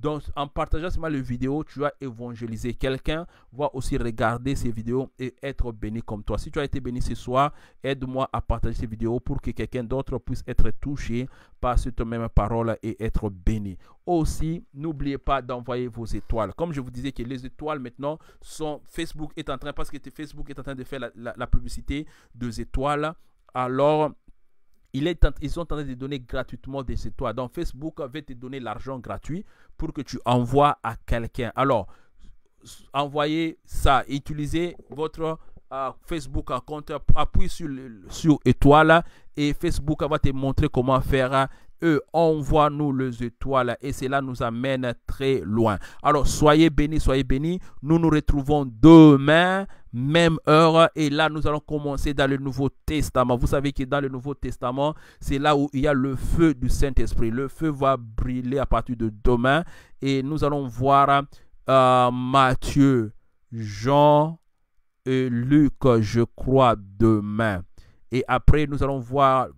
Donc, en partageant seulement le vidéo, tu vas évangéliser quelqu'un, va aussi regarder ces vidéos et être béni comme toi. Si tu as été béni ce soir, aide-moi à partager ces vidéos pour que quelqu'un d'autre puisse être touché par cette même parole et être béni. Aussi, n'oubliez pas d'envoyer vos étoiles. Comme je vous disais que les étoiles maintenant sont Facebook est en train, parce que Facebook est en train de faire la, la publicité des étoiles alors ils sont en train de donner gratuitement des étoiles. Donc Facebook va te donner l'argent gratuit pour que tu envoies à quelqu'un. Alors, envoyez ça, utilisez votre euh, Facebook compte, Appuyez sur, sur étoile et Facebook va te montrer comment faire eux, envoie-nous les étoiles et cela nous amène très loin. Alors soyez bénis, soyez bénis. Nous nous retrouvons demain même heure. Et là, nous allons commencer dans le Nouveau Testament. Vous savez que dans le Nouveau Testament, c'est là où il y a le feu du Saint-Esprit. Le feu va brûler à partir de demain. Et nous allons voir euh, Matthieu, Jean et Luc, je crois, demain. Et après, nous allons voir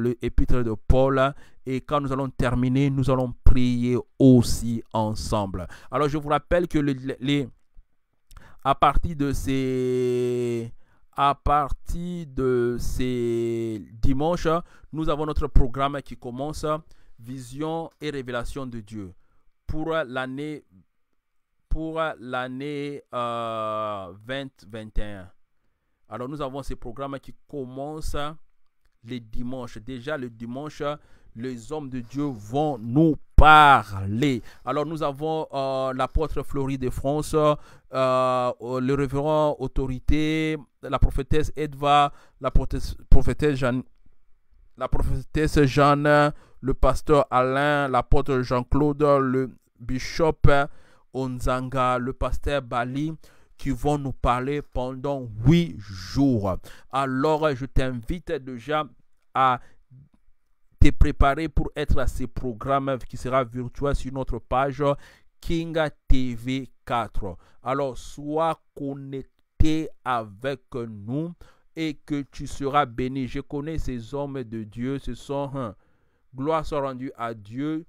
L'épître le de Paul. Et quand nous allons terminer, nous allons prier aussi ensemble. Alors je vous rappelle que à partir de ces à partir de ces dimanches, nous avons notre programme qui commence Vision et révélation de Dieu pour l'année pour l'année 2021. Euh, Alors nous avons ce programme qui commence les dimanches. Déjà le dimanche, les hommes de Dieu vont nous parler. Alors nous avons euh, l'apôtre Florie de France, euh, euh, le révérend autorité, la prophétesse Edva, la prophétesse Jeanne, la prophétesse Jeanne, le pasteur Alain, l'apôtre Jean-Claude, le bishop Onzanga, le pasteur Bali, qui vont nous parler pendant huit jours. Alors, je t'invite déjà à te préparer pour être à ce programme qui sera virtuel sur notre page King TV 4. Alors, sois connecté avec nous et que tu seras béni. Je connais ces hommes de Dieu, ce sont gloire soit rendue à Dieu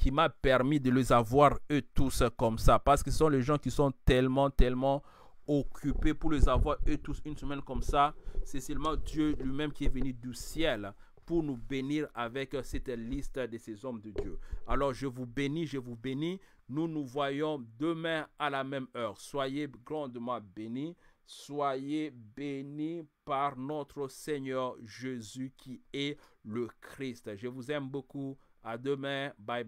qui m'a permis de les avoir eux tous comme ça. Parce que ce sont les gens qui sont tellement, tellement occupés pour les avoir eux tous une semaine comme ça. C'est seulement Dieu lui-même qui est venu du ciel pour nous bénir avec cette liste de ces hommes de Dieu. Alors je vous bénis, je vous bénis. Nous nous voyons demain à la même heure. Soyez grandement bénis. Soyez bénis par notre Seigneur Jésus qui est le Christ. Je vous aime beaucoup. À demain. Bye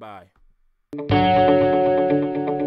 bye.